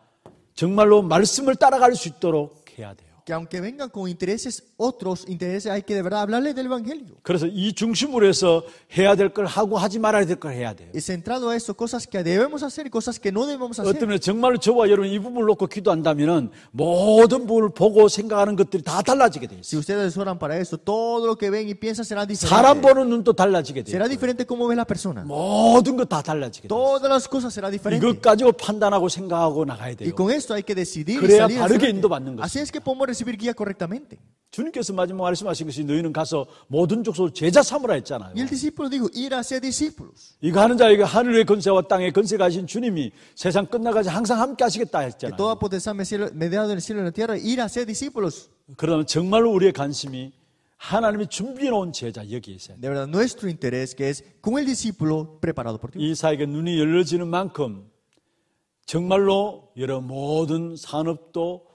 정말로 말씀을 따라갈 수 있도록 해야 돼요. que aunque vengan con intereses otros intereses hay que de verdad hablarles del evangelio. 그래서 이 중심으로 해서 해야 될 걸 하고 하지 말아야 될 걸 해야 돼요. Y centrado a eso cosas que debemos hacer y cosas que no debemos hacer. 때문에 정말로 저와 여러분 이 부분을 놓고 기도한다면은 모든 부분을 보고 생각하는 것들이 다 달라지게 돼 있어요. Si ustedes oran para eso, todo lo que ven y piensan será diferente. 사람 보는 눈도 달라지게 돼. Será diferente como ve la persona. 모든 것 다 달라지게 돼. Todas las cosas será diferente. 이것 가지고 판단하고 생각하고 나가야 돼요. Y con esto hay que decidir y salir. 그래야 바르게 인도받는 거예요. Así es que podemos perseguir correctamente. 주님께서 마지막 말씀하신 것이 너희는 가서 모든 족속을 제자 삼으라 했잖아요. El discípulo dijo, ir a ser discípulos. 이거 하는 자에게 하늘의 권세와 땅의 권세가 하신 주님이 세상 끝나가지 항상 함께 하시겠다 했잖아요. Toda potestad mediada del cielo y la tierra, ir a ser discípulos. 그러면 정말로 우리의 관심이 하나님이 준비해 놓은 제자 여기 있어요. De verdad, nuestro interés que es con el discípulo preparado por Dios. 이 사역에 눈이 열려지는 만큼 정말로 여러 모든 산업도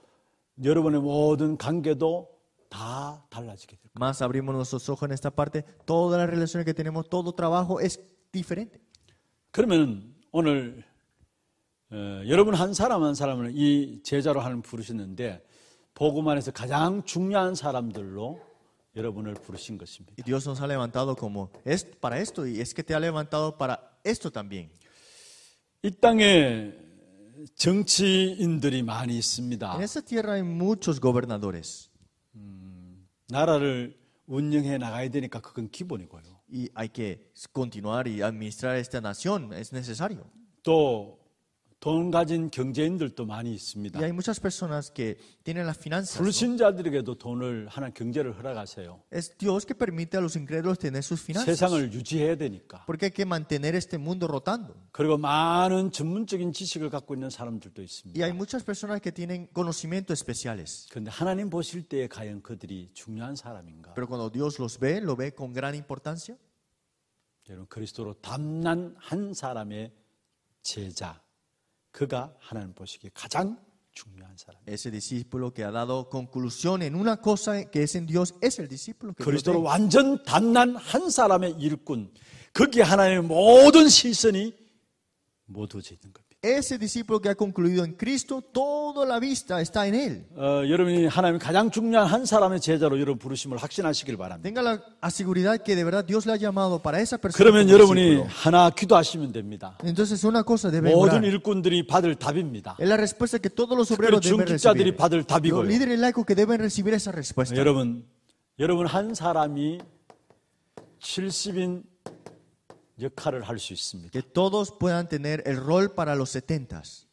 여러분의 모든 관계도 다 달라지게 될 거예요. Más abrimos nuestros ojos en esta parte, todas las relaciones que tenemos, todo trabajo es diferente. 그러면 오늘 어, 여러분 한 사람 한 사람을 이 제자로 하는 부르셨는데 복음 안에서 가장 중요한 사람들로 여러분을 부르신 것입니다. Y Dios nos ha levantado como es para esto y es que te ha levantado para esto también. 이 땅에 정치인들이 많이 있습니다. En esta tierra hay muchos gobernadores. 음, 나라를 운영해 나가야 되니까 그건 기본이고요. Y hay que continuar y administrar esta nación es necesario. 또돈 가진 경제인들도 많이 있습니다. Y hay muchas personas que tienen las finanzas. 불신자들에게도 돈을 하나 경제를 허락하세요. Es Dios que permite a los incrédulos tener sus finanzas. 세상을 유지해야 되니까. Porque hay que mantener este mundo rotando. 그리고 많은 전문적인 지식을 갖고 있는 사람들도 있습니다. Y hay muchas personas que tienen conocimientos especiales. 근데 하나님 보실 때에 과연 그들이 중요한 사람인가? Pero cuando Dios los ve, lo ve con gran importancia. 여러분 그리스도로 담난 한 사람의 제자 그가 하나님 보시기에 가장 중요한 사람. Ese discípulo que ha dado conclusión en una cosa que es en Dios es el discípulo que 그리스도로 완전 단난 한 사람의 일꾼. 거기에 하나님의 모든 시선이 모두져 있는 겁니다. ese discípulo que ha concluido en Cristo, toda la vista está en él. 어, 여러분이 하나님 가장 중요한 한 사람의 제자로 여러분 부르심을 확신하시길 바랍니다. Tenga la seguridad que de verdad Dios le ha llamado para esa persona. 그러면 como 여러분이 discípulo. 하나 기도하시면 됩니다. Entonces una cosa debe 모든 orar. 일꾼들이 받을 답입니다. Es la respuesta que todos los obreros deben 중직자들이 recibir. 받을 Los 답이고요. líderes laicos que deben recibir esa respuesta. 여러분, 여러분 한 사람이 70인 역할을 할 수 있습니다. Que todos puedan tener el rol para los 70s.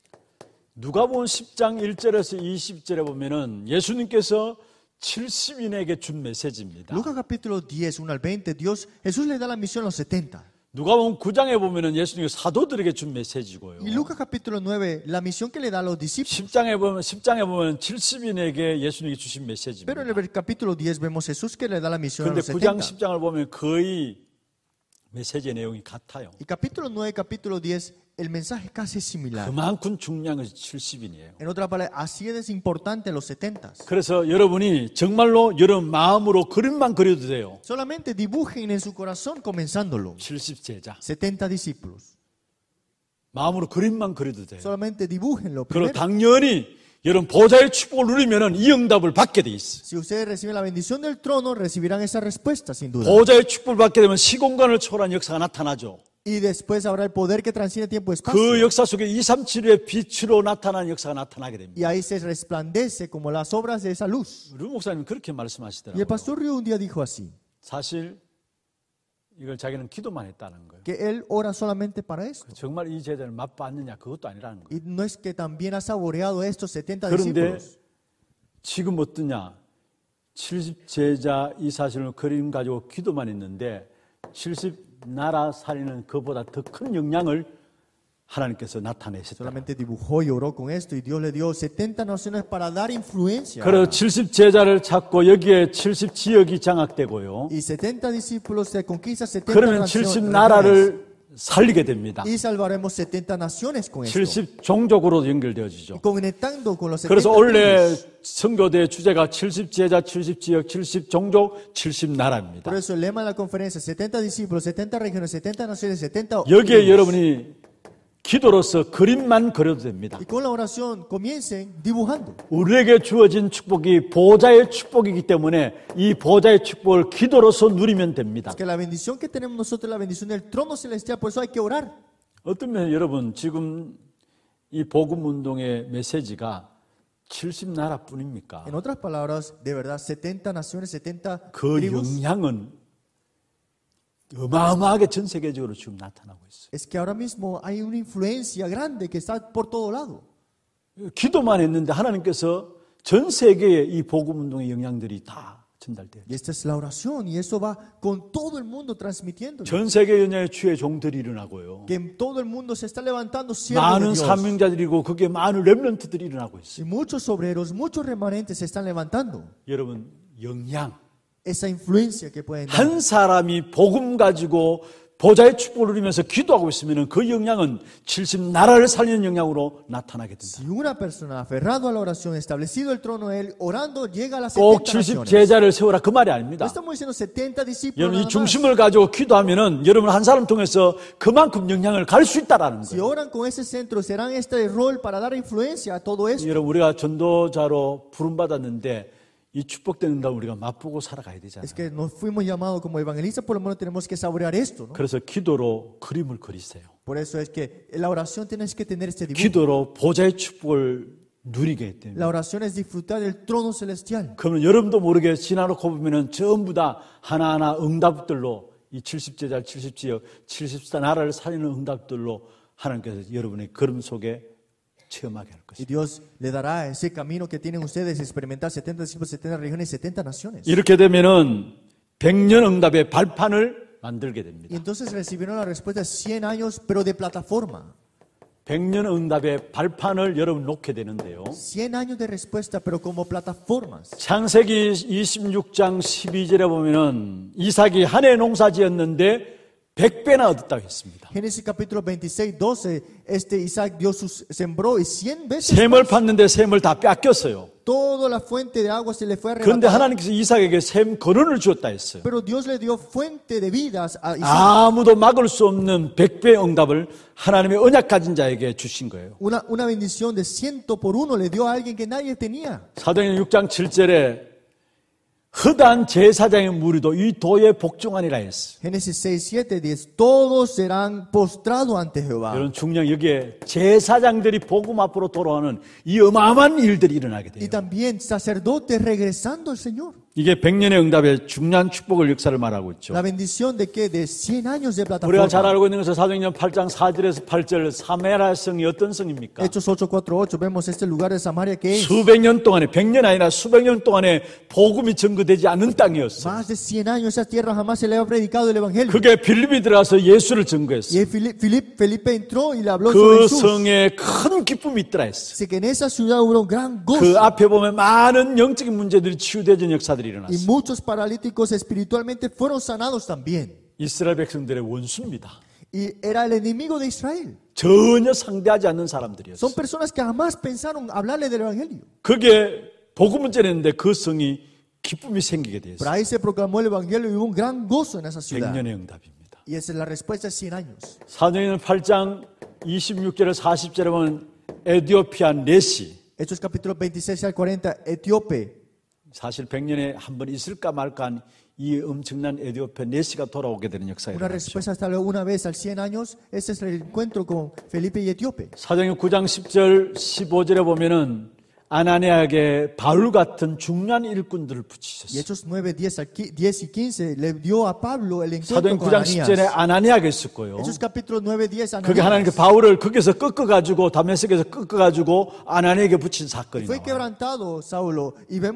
누가복음 10장 1절에서 20절에 보면은 예수님께서 70인에게 준 메시지입니다. Lucas capítulo 10, 1 al 20, Dios Jesús le da la misión a los 70. 누가복음 9장에 보면은 예수님이 사도들에게 준 메시지고요. Y Lucas capítulo 9, la misión que le da a los discípulos. 10장에 보면 10장에 보면 70인에게 예수님이 주신 메시지입니다. Pero en el capítulo 10 vemos Jesús que le da la misión a los 70. 근데 9장 10장을 보면 거의 메시지의 내용이 같아요. El capítulo 9 capítulo 10 el mensaje casi es similar. 그만큼 중요한 것이 70인이에요. En otras palabras, así es importante los 70s. 그래서 여러분이 정말로 여러분 마음으로 그림만 그려도 돼요. Solamente dibujen en su corazón comenzándolo. 70 제자. 70 discípulos. 마음으로 그림만 그려도 돼요. Solamente dibujenlo. 그리고 당연히 여러분 보좌의 축복을 누리면은 이 응답을 받게 돼 있어. Si ustedes reciben la bendición del trono, recibirán esa respuesta sin duda. 보좌의 축복을 받게 되면 시공간을 초월한 역사가 나타나죠. Y después habrá el poder que transciende tiempo y espacio. 그 역사 속에 237의 빛으로 나타나는 역사가 나타나게 됩니다. Y ahí se resplandece como las obras de esa luz. 류 목사님 그렇게 말씀하시더라고요. Y el pastor Ryu un día dijo así. 사실 이걸 자기는 기도만 했다는 거예요. Que él ora solamente para esto. 그 정말 이 제자를 맛봤느냐 그것도 아니라는 거예요. no es que también ha saboreado estos 70 그런데 지금 어떠냐? 70 제자 이 사실을 그림 가지고 기도만 했는데 70 나라 살리는 그보다 더 큰 영향을 하나님께서 나타내셨다. Solamente dibujó y oró con esto y Dios le dio 70 naciones para dar influencia. 그래서 70 제자를 찾고 여기에 70 지역이 장악되고요. Y 70 discípulos se conquista 70 그러면 70 나라를 살리게 됩니다. 70 종족으로 연결되어지죠. 그래서 원래 선교대 주제가 70 제자, 70 지역, 70 종족, 70 나라입니다. 여기에 여러분이 기도로서 그림만 그려도 됩니다. 우리에게 주어진 축복이 보좌의 축복이기 때문에 이 보좌의 축복을 기도로서 누리면 됩니다. 어떤 면 여러분 지금 이 복음 운동의 메시지가 70 나라뿐입니까? 그 영향은 어마어마하게 전 세계적으로 지금 나타나고 있어요. Es que ahora mismo hay una influencia grande que está por todo lado. 기도만 했는데 하나님께서 전 세계에 이 복음 운동의 영향들이 다 전달돼요. Y esta es la oración y eso va con todo el mundo transmitiendo. 전 세계 연야의 주의 종들이 일어나고요. Que todo el mundo se está levantando siervos de Dios. 많은 사명자들이고 그게 많은 렘넌트들이 일어나고 있어요. Y muchos obreros, muchos remanentes se están levantando. 여러분 영향 esa influencia que pueden dar. 한 사람이 복음 가지고 보좌의 축복을 누리면서 기도하고 있으면 그 영향은 70 나라를 살리는 영향으로 나타나게 된다. Si una persona aferrado a la oración, establecido el trono él, orando llega a las 70 제자를 세워라 그 말이 아닙니다. 여러분 이 중심을 가지고 기도하면은 여러분 한 사람 통해서 그만큼 영향을 갈 수 있다라는 거예요. Si oran con ese centro serán este rol para dar influencia a todo esto. 여러분 우리가 전도자로 부름 받았는데 이 축복되는 다 우리가 맛보고 살아가야 되잖아요. Es que nos fuimos llamados como evangelistas, por lo menos tenemos que saborear esto, ¿no? 그래서 기도로 그림을 그리세요. Por eso es que la oración tienes que tener este dibujo. 기도로 보좌의 축복을 누리게 때문에. La oración es disfrutar del trono celestial. 그러면 여러분도 모르게 지나놓고 보면은 전부 다 하나하나 응답들로 이 70제자, 70지역, 74나라를 살리는 응답들로 하나님께서 여러분의 걸음 속에 체험하게 할 것이다. Dios le dará ese camino que tienen ustedes experimentar 70 discípulos, 70 religiones, 70 naciones. 이렇게 되면은 100년 응답의 발판을 만들게 됩니다. Y entonces recibieron la respuesta 100 años pero de plataforma. 100년 응답의 발판을 여러분 놓게 되는데요. 100 años de respuesta pero como plataformas. 창세기 26장 12절에 보면은 이삭이 한 해 농사지었는데 100배나 얻었다고 했습니다. Génesis capítulo 26, 12, este Isaac dio sus, sembró y 100 veces 샘을 팠는데 샘을 다 뺏겼어요. Toda la fuente de agua se le fue arrebatada. 그런데 하나님께서 이삭에게 샘 거론을 주었다 했어요. Pero Dios le dio fuente de vidas a Isaac. 아무도 막을 수 없는 100배의 응답을 하나님의 언약 가진 자에게 주신 거예요. Una, una bendición de ciento por uno le dio a alguien que nadie tenía. 사도행 6장 7절에 허단 제사장의 무리도 이 도에 복종하니라 했어. Génesis 6:7 dice, todos serán postrados ante Jehová. 여러분 중량 여기에 제사장들이 복음 앞으로 돌아오는 이 어마어마한 일들이 일어나게 돼요. Y también sacerdotes regresando al Señor. 이게 100년의 응답의 중요한 축복을 역사를 말하고 있죠. 우리가 잘 알고 있는 것은 사도행전 8장 4절에서 8절 사메라 성이 어떤 성입니까? 수백 년 동안에 100년 아니라 수백 년 동안에 복음이 전거되지 않은 땅이었어요. 그게 빌립이 들어서 예수를 증거했어요그 성에 큰 기쁨이 있더라 했어요. 그 앞에 보면 많은 영적인 문제들이 치유되는 역사들 환자들이 일어났어요. Y muchos paralíticos espiritualmente fueron sanados también. 이스라엘 백성들의 원수입니다. Y era el enemigo de Israel. 전혀 상대하지 않는 사람들이었어요. Son personas que jamás pensaron hablarle del evangelio. 그게 복음을 전했는데 그 성이 기쁨이 생기게 되었어요. Pero ahí se proclamó el evangelio y hubo un gran gozo en esa ciudad. 100년의 응답입니다. Y esa es la respuesta de 100 años. 사도행전 8장 26절에서 40절에 보면 에디오피아 네시 Hechos capítulo 26 al 40, Etíope. 사실 100년에 한 번 있을까 말까 한이 엄청난 에디오페 네시가 돌아오게 되는 역사예요. Una respuesta hasta una vez al 100 años, ese es el encuentro con Felipe y Etíope. 사도행전 9장 10절 15절에 보면은 아나니아에게 바울 같은 중요한 일꾼들을 붙이셨어요. Hechos 9, 10, 10 y 15 le dio a Pablo el e n c u 사도행 9장 10절에 아나니아가 있거예요 Hechos capítulo 그게 하나님께 바울을 거기서 꺾어 가지고 담메섹에서 꺾어 가지고 아나니아에게 붙인 사건이 나와요. Fue quebrantado Saulo y v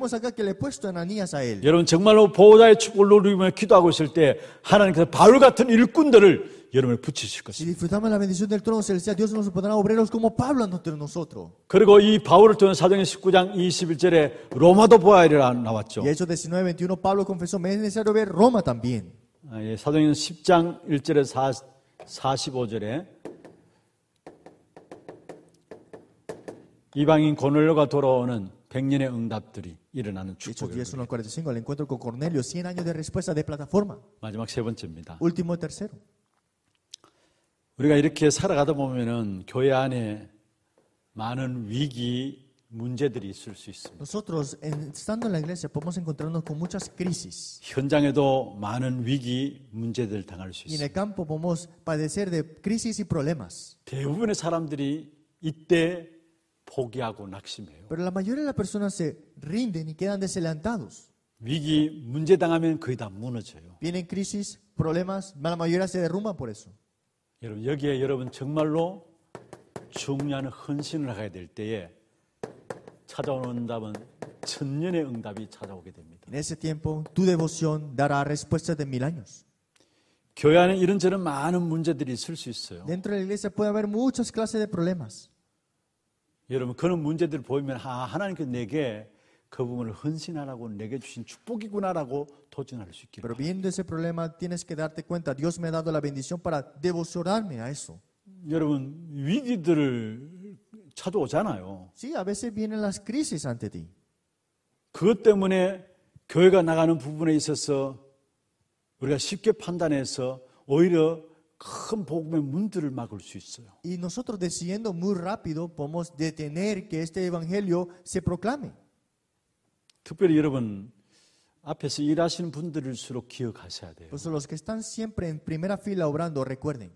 e 여러분 정말로 보호자의 축복을 누리며 기도하고 있을 때 하나님께서 바울 같은 일꾼들을 여러분을 붙이실 것입니다. Si disfrutamos la bendición del trono celestial, Dios nos pondrá obreros como Pablo entre nosotros. 그리고 이 바울을 통해 사도행 19장 21절에 로마도 보아이라 나왔죠. Y Hechos 19:21 Pablo confesó, "Me es necesario ver Roma también." 아, 예, 사도행 10장 1절에서 45절에 이방인 고넬료가 돌아오는 백년의 응답들이 일어나는 축복이 마지막 세 번째입니다. Último tercero. 우리가 이렇게 살아가다 보면은 교회 안에 많은 위기, 문제들이 있을 수 있습니다. Nosotros estando en la iglesia podemos encontrarnos con muchas crisis. 현장에도 많은 위기, 문제들 당할 수 있습니다. Y en el campo podemos padecer de crisis y problemas. 대부분의 사람들이 이때 포기하고 낙심해요. Pero la mayoría de las personas se rinden y quedan desalentados. 위기, 문제 당하면 거의 다 무너져요. Vienen crisis, problemas, la mayoría se derrumban por eso. 여러분 여기에 여러분 정말로 중요한 헌신을 하게 될 때에 찾아오는 응답은 천년의 응답이 찾아오게 됩니다. En ese tiempo tu devoción dará respuesta de mil años. 교회 안에 이런저런 많은 문제들이 있을 수 있어요. Dentro de la iglesia puede haber muchas clases de problemas. 여러분 그런 문제들 보이면 아 하나님께서 내게 그 부분을 헌신하라고 내게 주신 축복이구나라고 도전할 수 있기를. Pero viendo ese problema tienes que darte cuenta, Dios me ha dado la bendición para devocionarme a eso. 여러분 위기들을 찾아오잖아요. Sí, a veces vienen las crisis ante ti. 그것 때문에 교회가 나가는 부분에 있어서 우리가 쉽게 판단해서 오히려 큰 복음의 문들을 막을 수 있어요. Y nosotros decidiendo muy rápido podemos detener que este evangelio se proclame. 특별히 여러분 앞에서 일하시는 분들일수록 기억하셔야 돼요. Por eso los que están siempre en primera fila obrando, recuerden.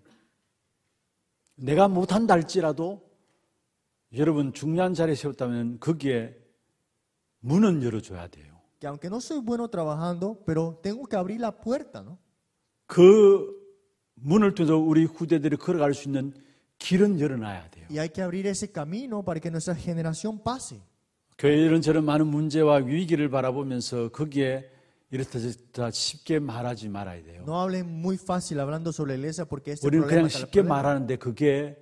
내가 못한다 할지라도 여러분 중요한 자리에 세웠다면 거기에 문은 열어줘야 돼요. Que aunque no soy bueno trabajando, pero tengo que abrir la puerta, ¿no? 그 문을 통해서 우리 후대들이 걸어갈 수 있는 길은 열어놔야 돼요. Y hay que abrir ese camino para que nuestra generación pase. 교회 이런저런 많은 문제와 위기를 바라보면서 거기에 이렇다 쉽게 말하지 말아야 돼요. No hable muy fácil hablando sobre la iglesia porque este 우리는 그냥 쉽게 말하는데 그게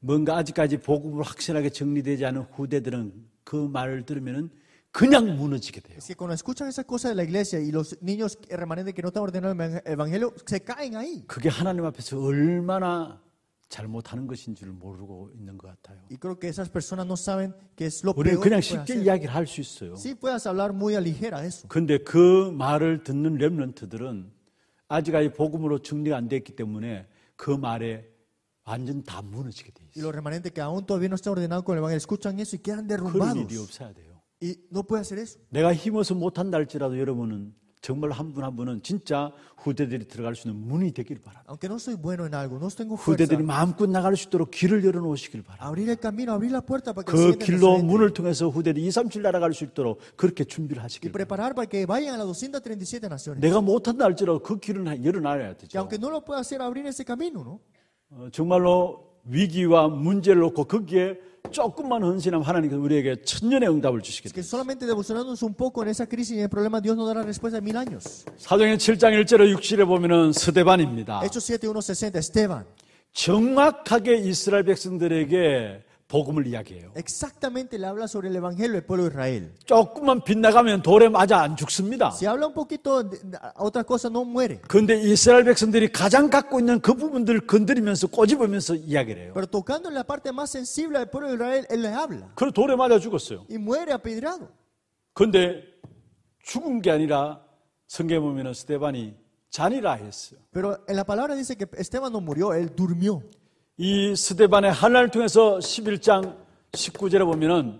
뭔가 아직까지 복음을 확실하게 정리되지 않은 후대들은 그 말을 들으면은 그냥 무너지게 돼요. Es que cuando escuchan esas cosas de la iglesia y los niños remanentes que no están ordenando el evangelio se caen ahí. 그게 하나님 앞에서 얼마나 잘못하는 것인 줄 모르고 있는 것 같아요. Y creo que esas personas no saben que es lo peor. 그냥 쉽게 이야기를 할 수 있어요. Sí puedes hablar muy a ligera eso. 근데 그 말을 듣는 렘넌트들은 아직까지 복음으로 정리가 안 됐기 때문에 그 말에 완전 다 무너지게 돼 있어요. Y los remanentes que aún todavía no está ordenado con el evangelio escuchan eso y quedan derrumbados. 그런 일이 없어야 돼요. Y no puede hacer eso. 내가 힘어서 못한다 할지라도 여러분은 정말 한 분 한 분은 진짜 후대들이 들어갈 수 있는 문이 되길 바랍니다. Aunque no soy bueno en algo, no tengo fuerza. 후대들이 마음껏 나갈 수 있도록 길을 열어 놓으시길 바랍니다. Abrir el camino, abrir la puerta para que 그 길로 문을 통해서 후대들이 237 날아갈 수 있도록 그렇게 준비를 하시길 바랍니다. Para que vayan a las 237 naciones. 내가 못한다 할지라도 그 길은 열어 놔야 되죠. Aunque no lo pueda hacer, abrir ese camino, ¿no? 어, 정말로 위기와 문제를 놓고 거기에 조금만 헌신하면 하나님께서 우리에게 천년의 응답을 주시게 됩니다. solamente devocionándonos un poco en esa crisis y en el problema Dios nos dará respuesta en mil años. 사도행전 7장 1절에 6절에 보면은 스데반입니다. Hechos 7:160 Esteban. 정확하게 이스라엘 백성들에게 복음을 이야기해요. Exactamente le habla sobre el evangelio del pueblo de Israel. 조금만 빗나가면 돌에 맞아 안 죽습니다. Si habla un poquito otra cosa no muere. 근데 이스라엘 백성들이 가장 갖고 있는 그 부분들을 건드리면서 꼬집으면서 이야기를 해요. Pero tocando la parte más sensible del pueblo de Israel él le habla. 그래 돌에 맞아 죽었어요. Y muere apedreado. 근데 죽은 게 아니라 성경에 보면 스테반이 잔이라 했어요. Pero en la palabra dice que Esteban no murió, él durmió. 이 스데반의 하나를 통해서 11장 19절에 보면은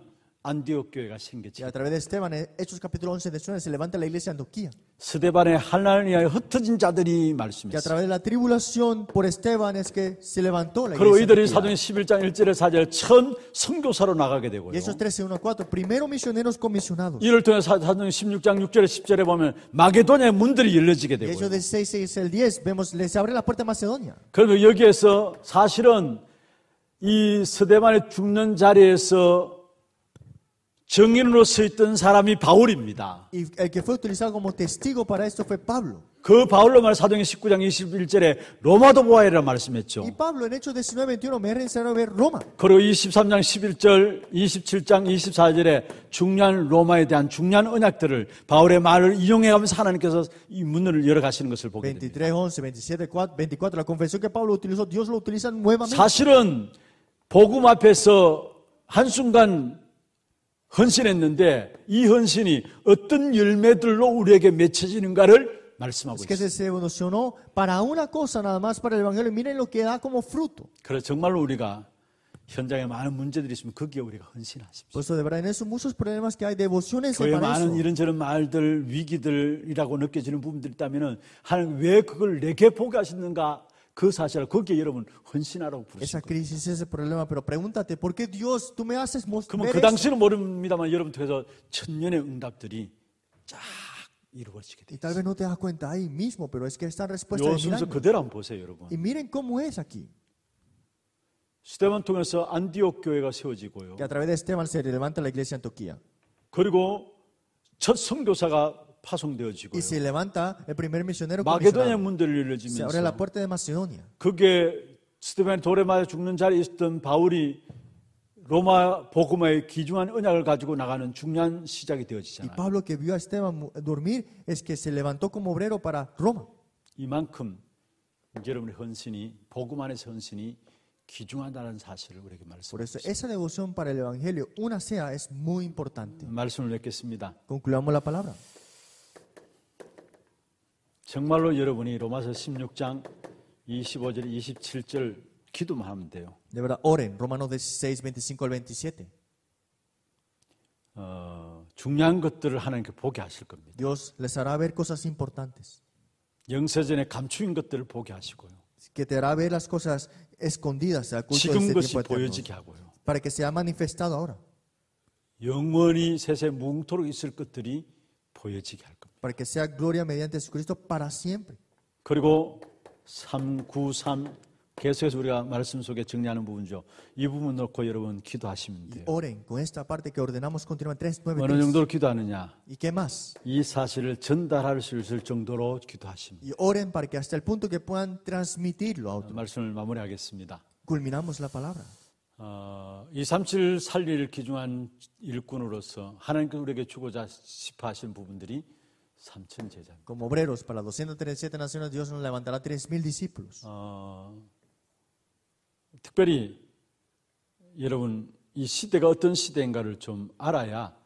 안디옥 교회가 생겼죠. Y a través de Esteban, Hechos capítulo 11 de Esteban, se levanta la iglesia de Antioquía. 스데반의 하나님을 위하여 흩어진 자들이 Que a 말씀했어요. través de la tribulación por Esteban es que se levantó la 그리고 iglesia. de 이들이 사도행 Antioquía. 11장 1절에 4절 천 선교사로 나가게 되고요. Y Hechos 13, 1 4, primero misioneros comisionados. 이를 통해 사- 사도행 16장 6절에 10절에 보면 마게도냐의 문들이 열려지게 Y Hechos 되고요. 16, 6 al 10, vemos, les abre la puerta a Macedonia. 그러면 여기에서 사실은 이 스데반의 죽는 자리에서 증인으로 쓰였던 사람이 바울입니다. 그 바울로 말 사도행 19장 21절에 로마도 보아이라 말씀했죠. 이 바울로 19:21-21로마. 그리고 23장 11절, 27장 24절에 중요한 로마에 대한 중요한 언약들을 바울의 말을 이용해 가면서 하나님께서 이 문을 열어 가시는 것을 보게 됩니다. 23, 11, 27, 24, l confesión que Pablo utilizó, Dios lo utiliza nuevamente. 사실은 복음 앞에서 한순간 헌신했는데 이 헌신이 어떤 열매들로 우리에게 맺혀지는가를 말씀하고 있습니다. Que se emocionó para una cosa nada más para el evangelio. Miren lo que da como fruto. 그래 정말로 우리가 현장에 많은 문제들이 있으면 거기에 우리가 헌신하십시오. Por eso de verdad en esos muchos problemas que hay devociones para eso. 많은 이런저런 말들 위기들이라고 느껴지는 부분들 있다면은 하나님 왜 그걸 내게 포기하셨는가? 그 사실을 거기에 여러분 헌신하라고 부르신 거예요. ese problema, pero pregúntate, ¿por qué Dios tú me haces 그러면 그 당시는 모릅니다만 여러분 통해서 천년의 응답들이 쫙 이루어지게 돼. Y tal vez no te das cuenta ahí mismo, pero es que esta respuesta es 순서 그대로 한번 보세요, 여러분. Y miren cómo es aquí. 스테반 통해서 안디옥 교회가 세워지고요. Que a través de Esteban se levanta la iglesia en Antioquía. 그리고 첫 선교사가 파송되어지고 y se levanta el primer misionero 마게도냐 문 열려지면서 se abre la puerta de Macedonia. 그게 스테반 돌에 맞아 죽는 자리에 있던 바울이 로마 복음의 귀중한 언약을 가지고 나가는 중요한 시작이 되어지잖아요. Y Pablo que vio a Esteban dormir es que se levantó como obrero para Roma. 이만큼 여러분의 헌신이 복음 안에서 헌신이 귀중하다는 사실을 우리에게 말씀해 주세요. esa devoción para el evangelio una sea es muy importante. 말씀을 맺겠습니다. Concluamos la palabra. 정말로 여러분이 로마서 16장 25절 27절 기도만 하면 돼요. De verdad, oren Romanos 16, 25 al 27. 어, 중요한 것들을 하나님께 보게 하실 겁니다. Dios les hará ver cosas importantes. 영세전에 감추인 것들을 보게 하시고요. Que te hará ver las cosas escondidas al culto de este tiempo 보여지게 하고요. Para que sea manifestado ahora. 영원히 세세 뭉토록 있을 것들이 보여지게 할 겁니다. para que sea gloria mediante Jesucristo para siempre. 그리고 393 계속해서 우리가 말씀 속에 정리하는 부분죠. 이 부분 놓고 여러분 기도하시면 돼요. Oren con esta parte que ordenamos continúan 393. 어느 정도로 기도하느냐? ¿Y qué más? 이 사실을 전달할 수 있을 정도로 기도하십니다. Y oren para que hasta el punto que puedan transmitirlo a otros. 말씀을 마무리하겠습니다. Culminamos la palabra. 어, 이37 살리를 기중한 일꾼으로서 하나님께서 우리에게 주고자 싶어 하신 부분들이 Como obreros para las 237 naciones, Dios nos levantará 3.000 discípulos. 어, 특별히 여러분 이 시대가 어떤 시대인가를 좀 알아야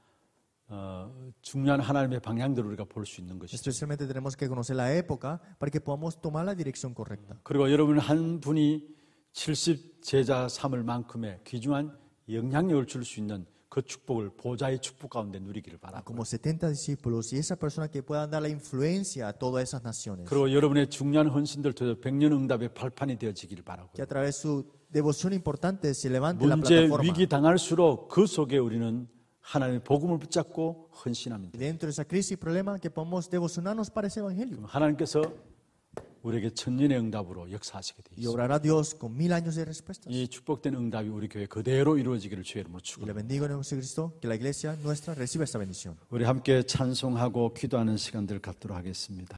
어, 중요한 하나님의 방향들을 우리가 볼 수 있는 것이죠. Especialmente tenemos que conocer la época para que podamos tomar la dirección correcta. 그리고 여러분 한 분이 70 제자 삼을 만큼의 귀중한 영향력을 줄 수 있는 그 축복을 보좌의 축복 가운데 누리기를 바랍니다. Como 70 discípulos y esa persona que puedan dar la influencia a todas esas naciones. 그리고 여러분의 중요한 헌신들 통해서 백년 응답의 발판이 되어지기를 바라고요. Que a través su devoción importante se levante la plataforma. 문제 위기 당할수록 그 속에 우리는 하나님의 복음을 붙잡고 헌신합니다. Dentro de esa crisis y problema que podemos devocionarnos para ese evangelio. 하나님께서 우리에게 천년의 응답으로 역사하시게 되어 있습니다. 이 축복된 응답이 우리 교회 그대로 이루어지기를 주의 이름으로 축원합니다. 우리 함께 찬송하고 기도하는 시간들 갖도록 하겠습니다.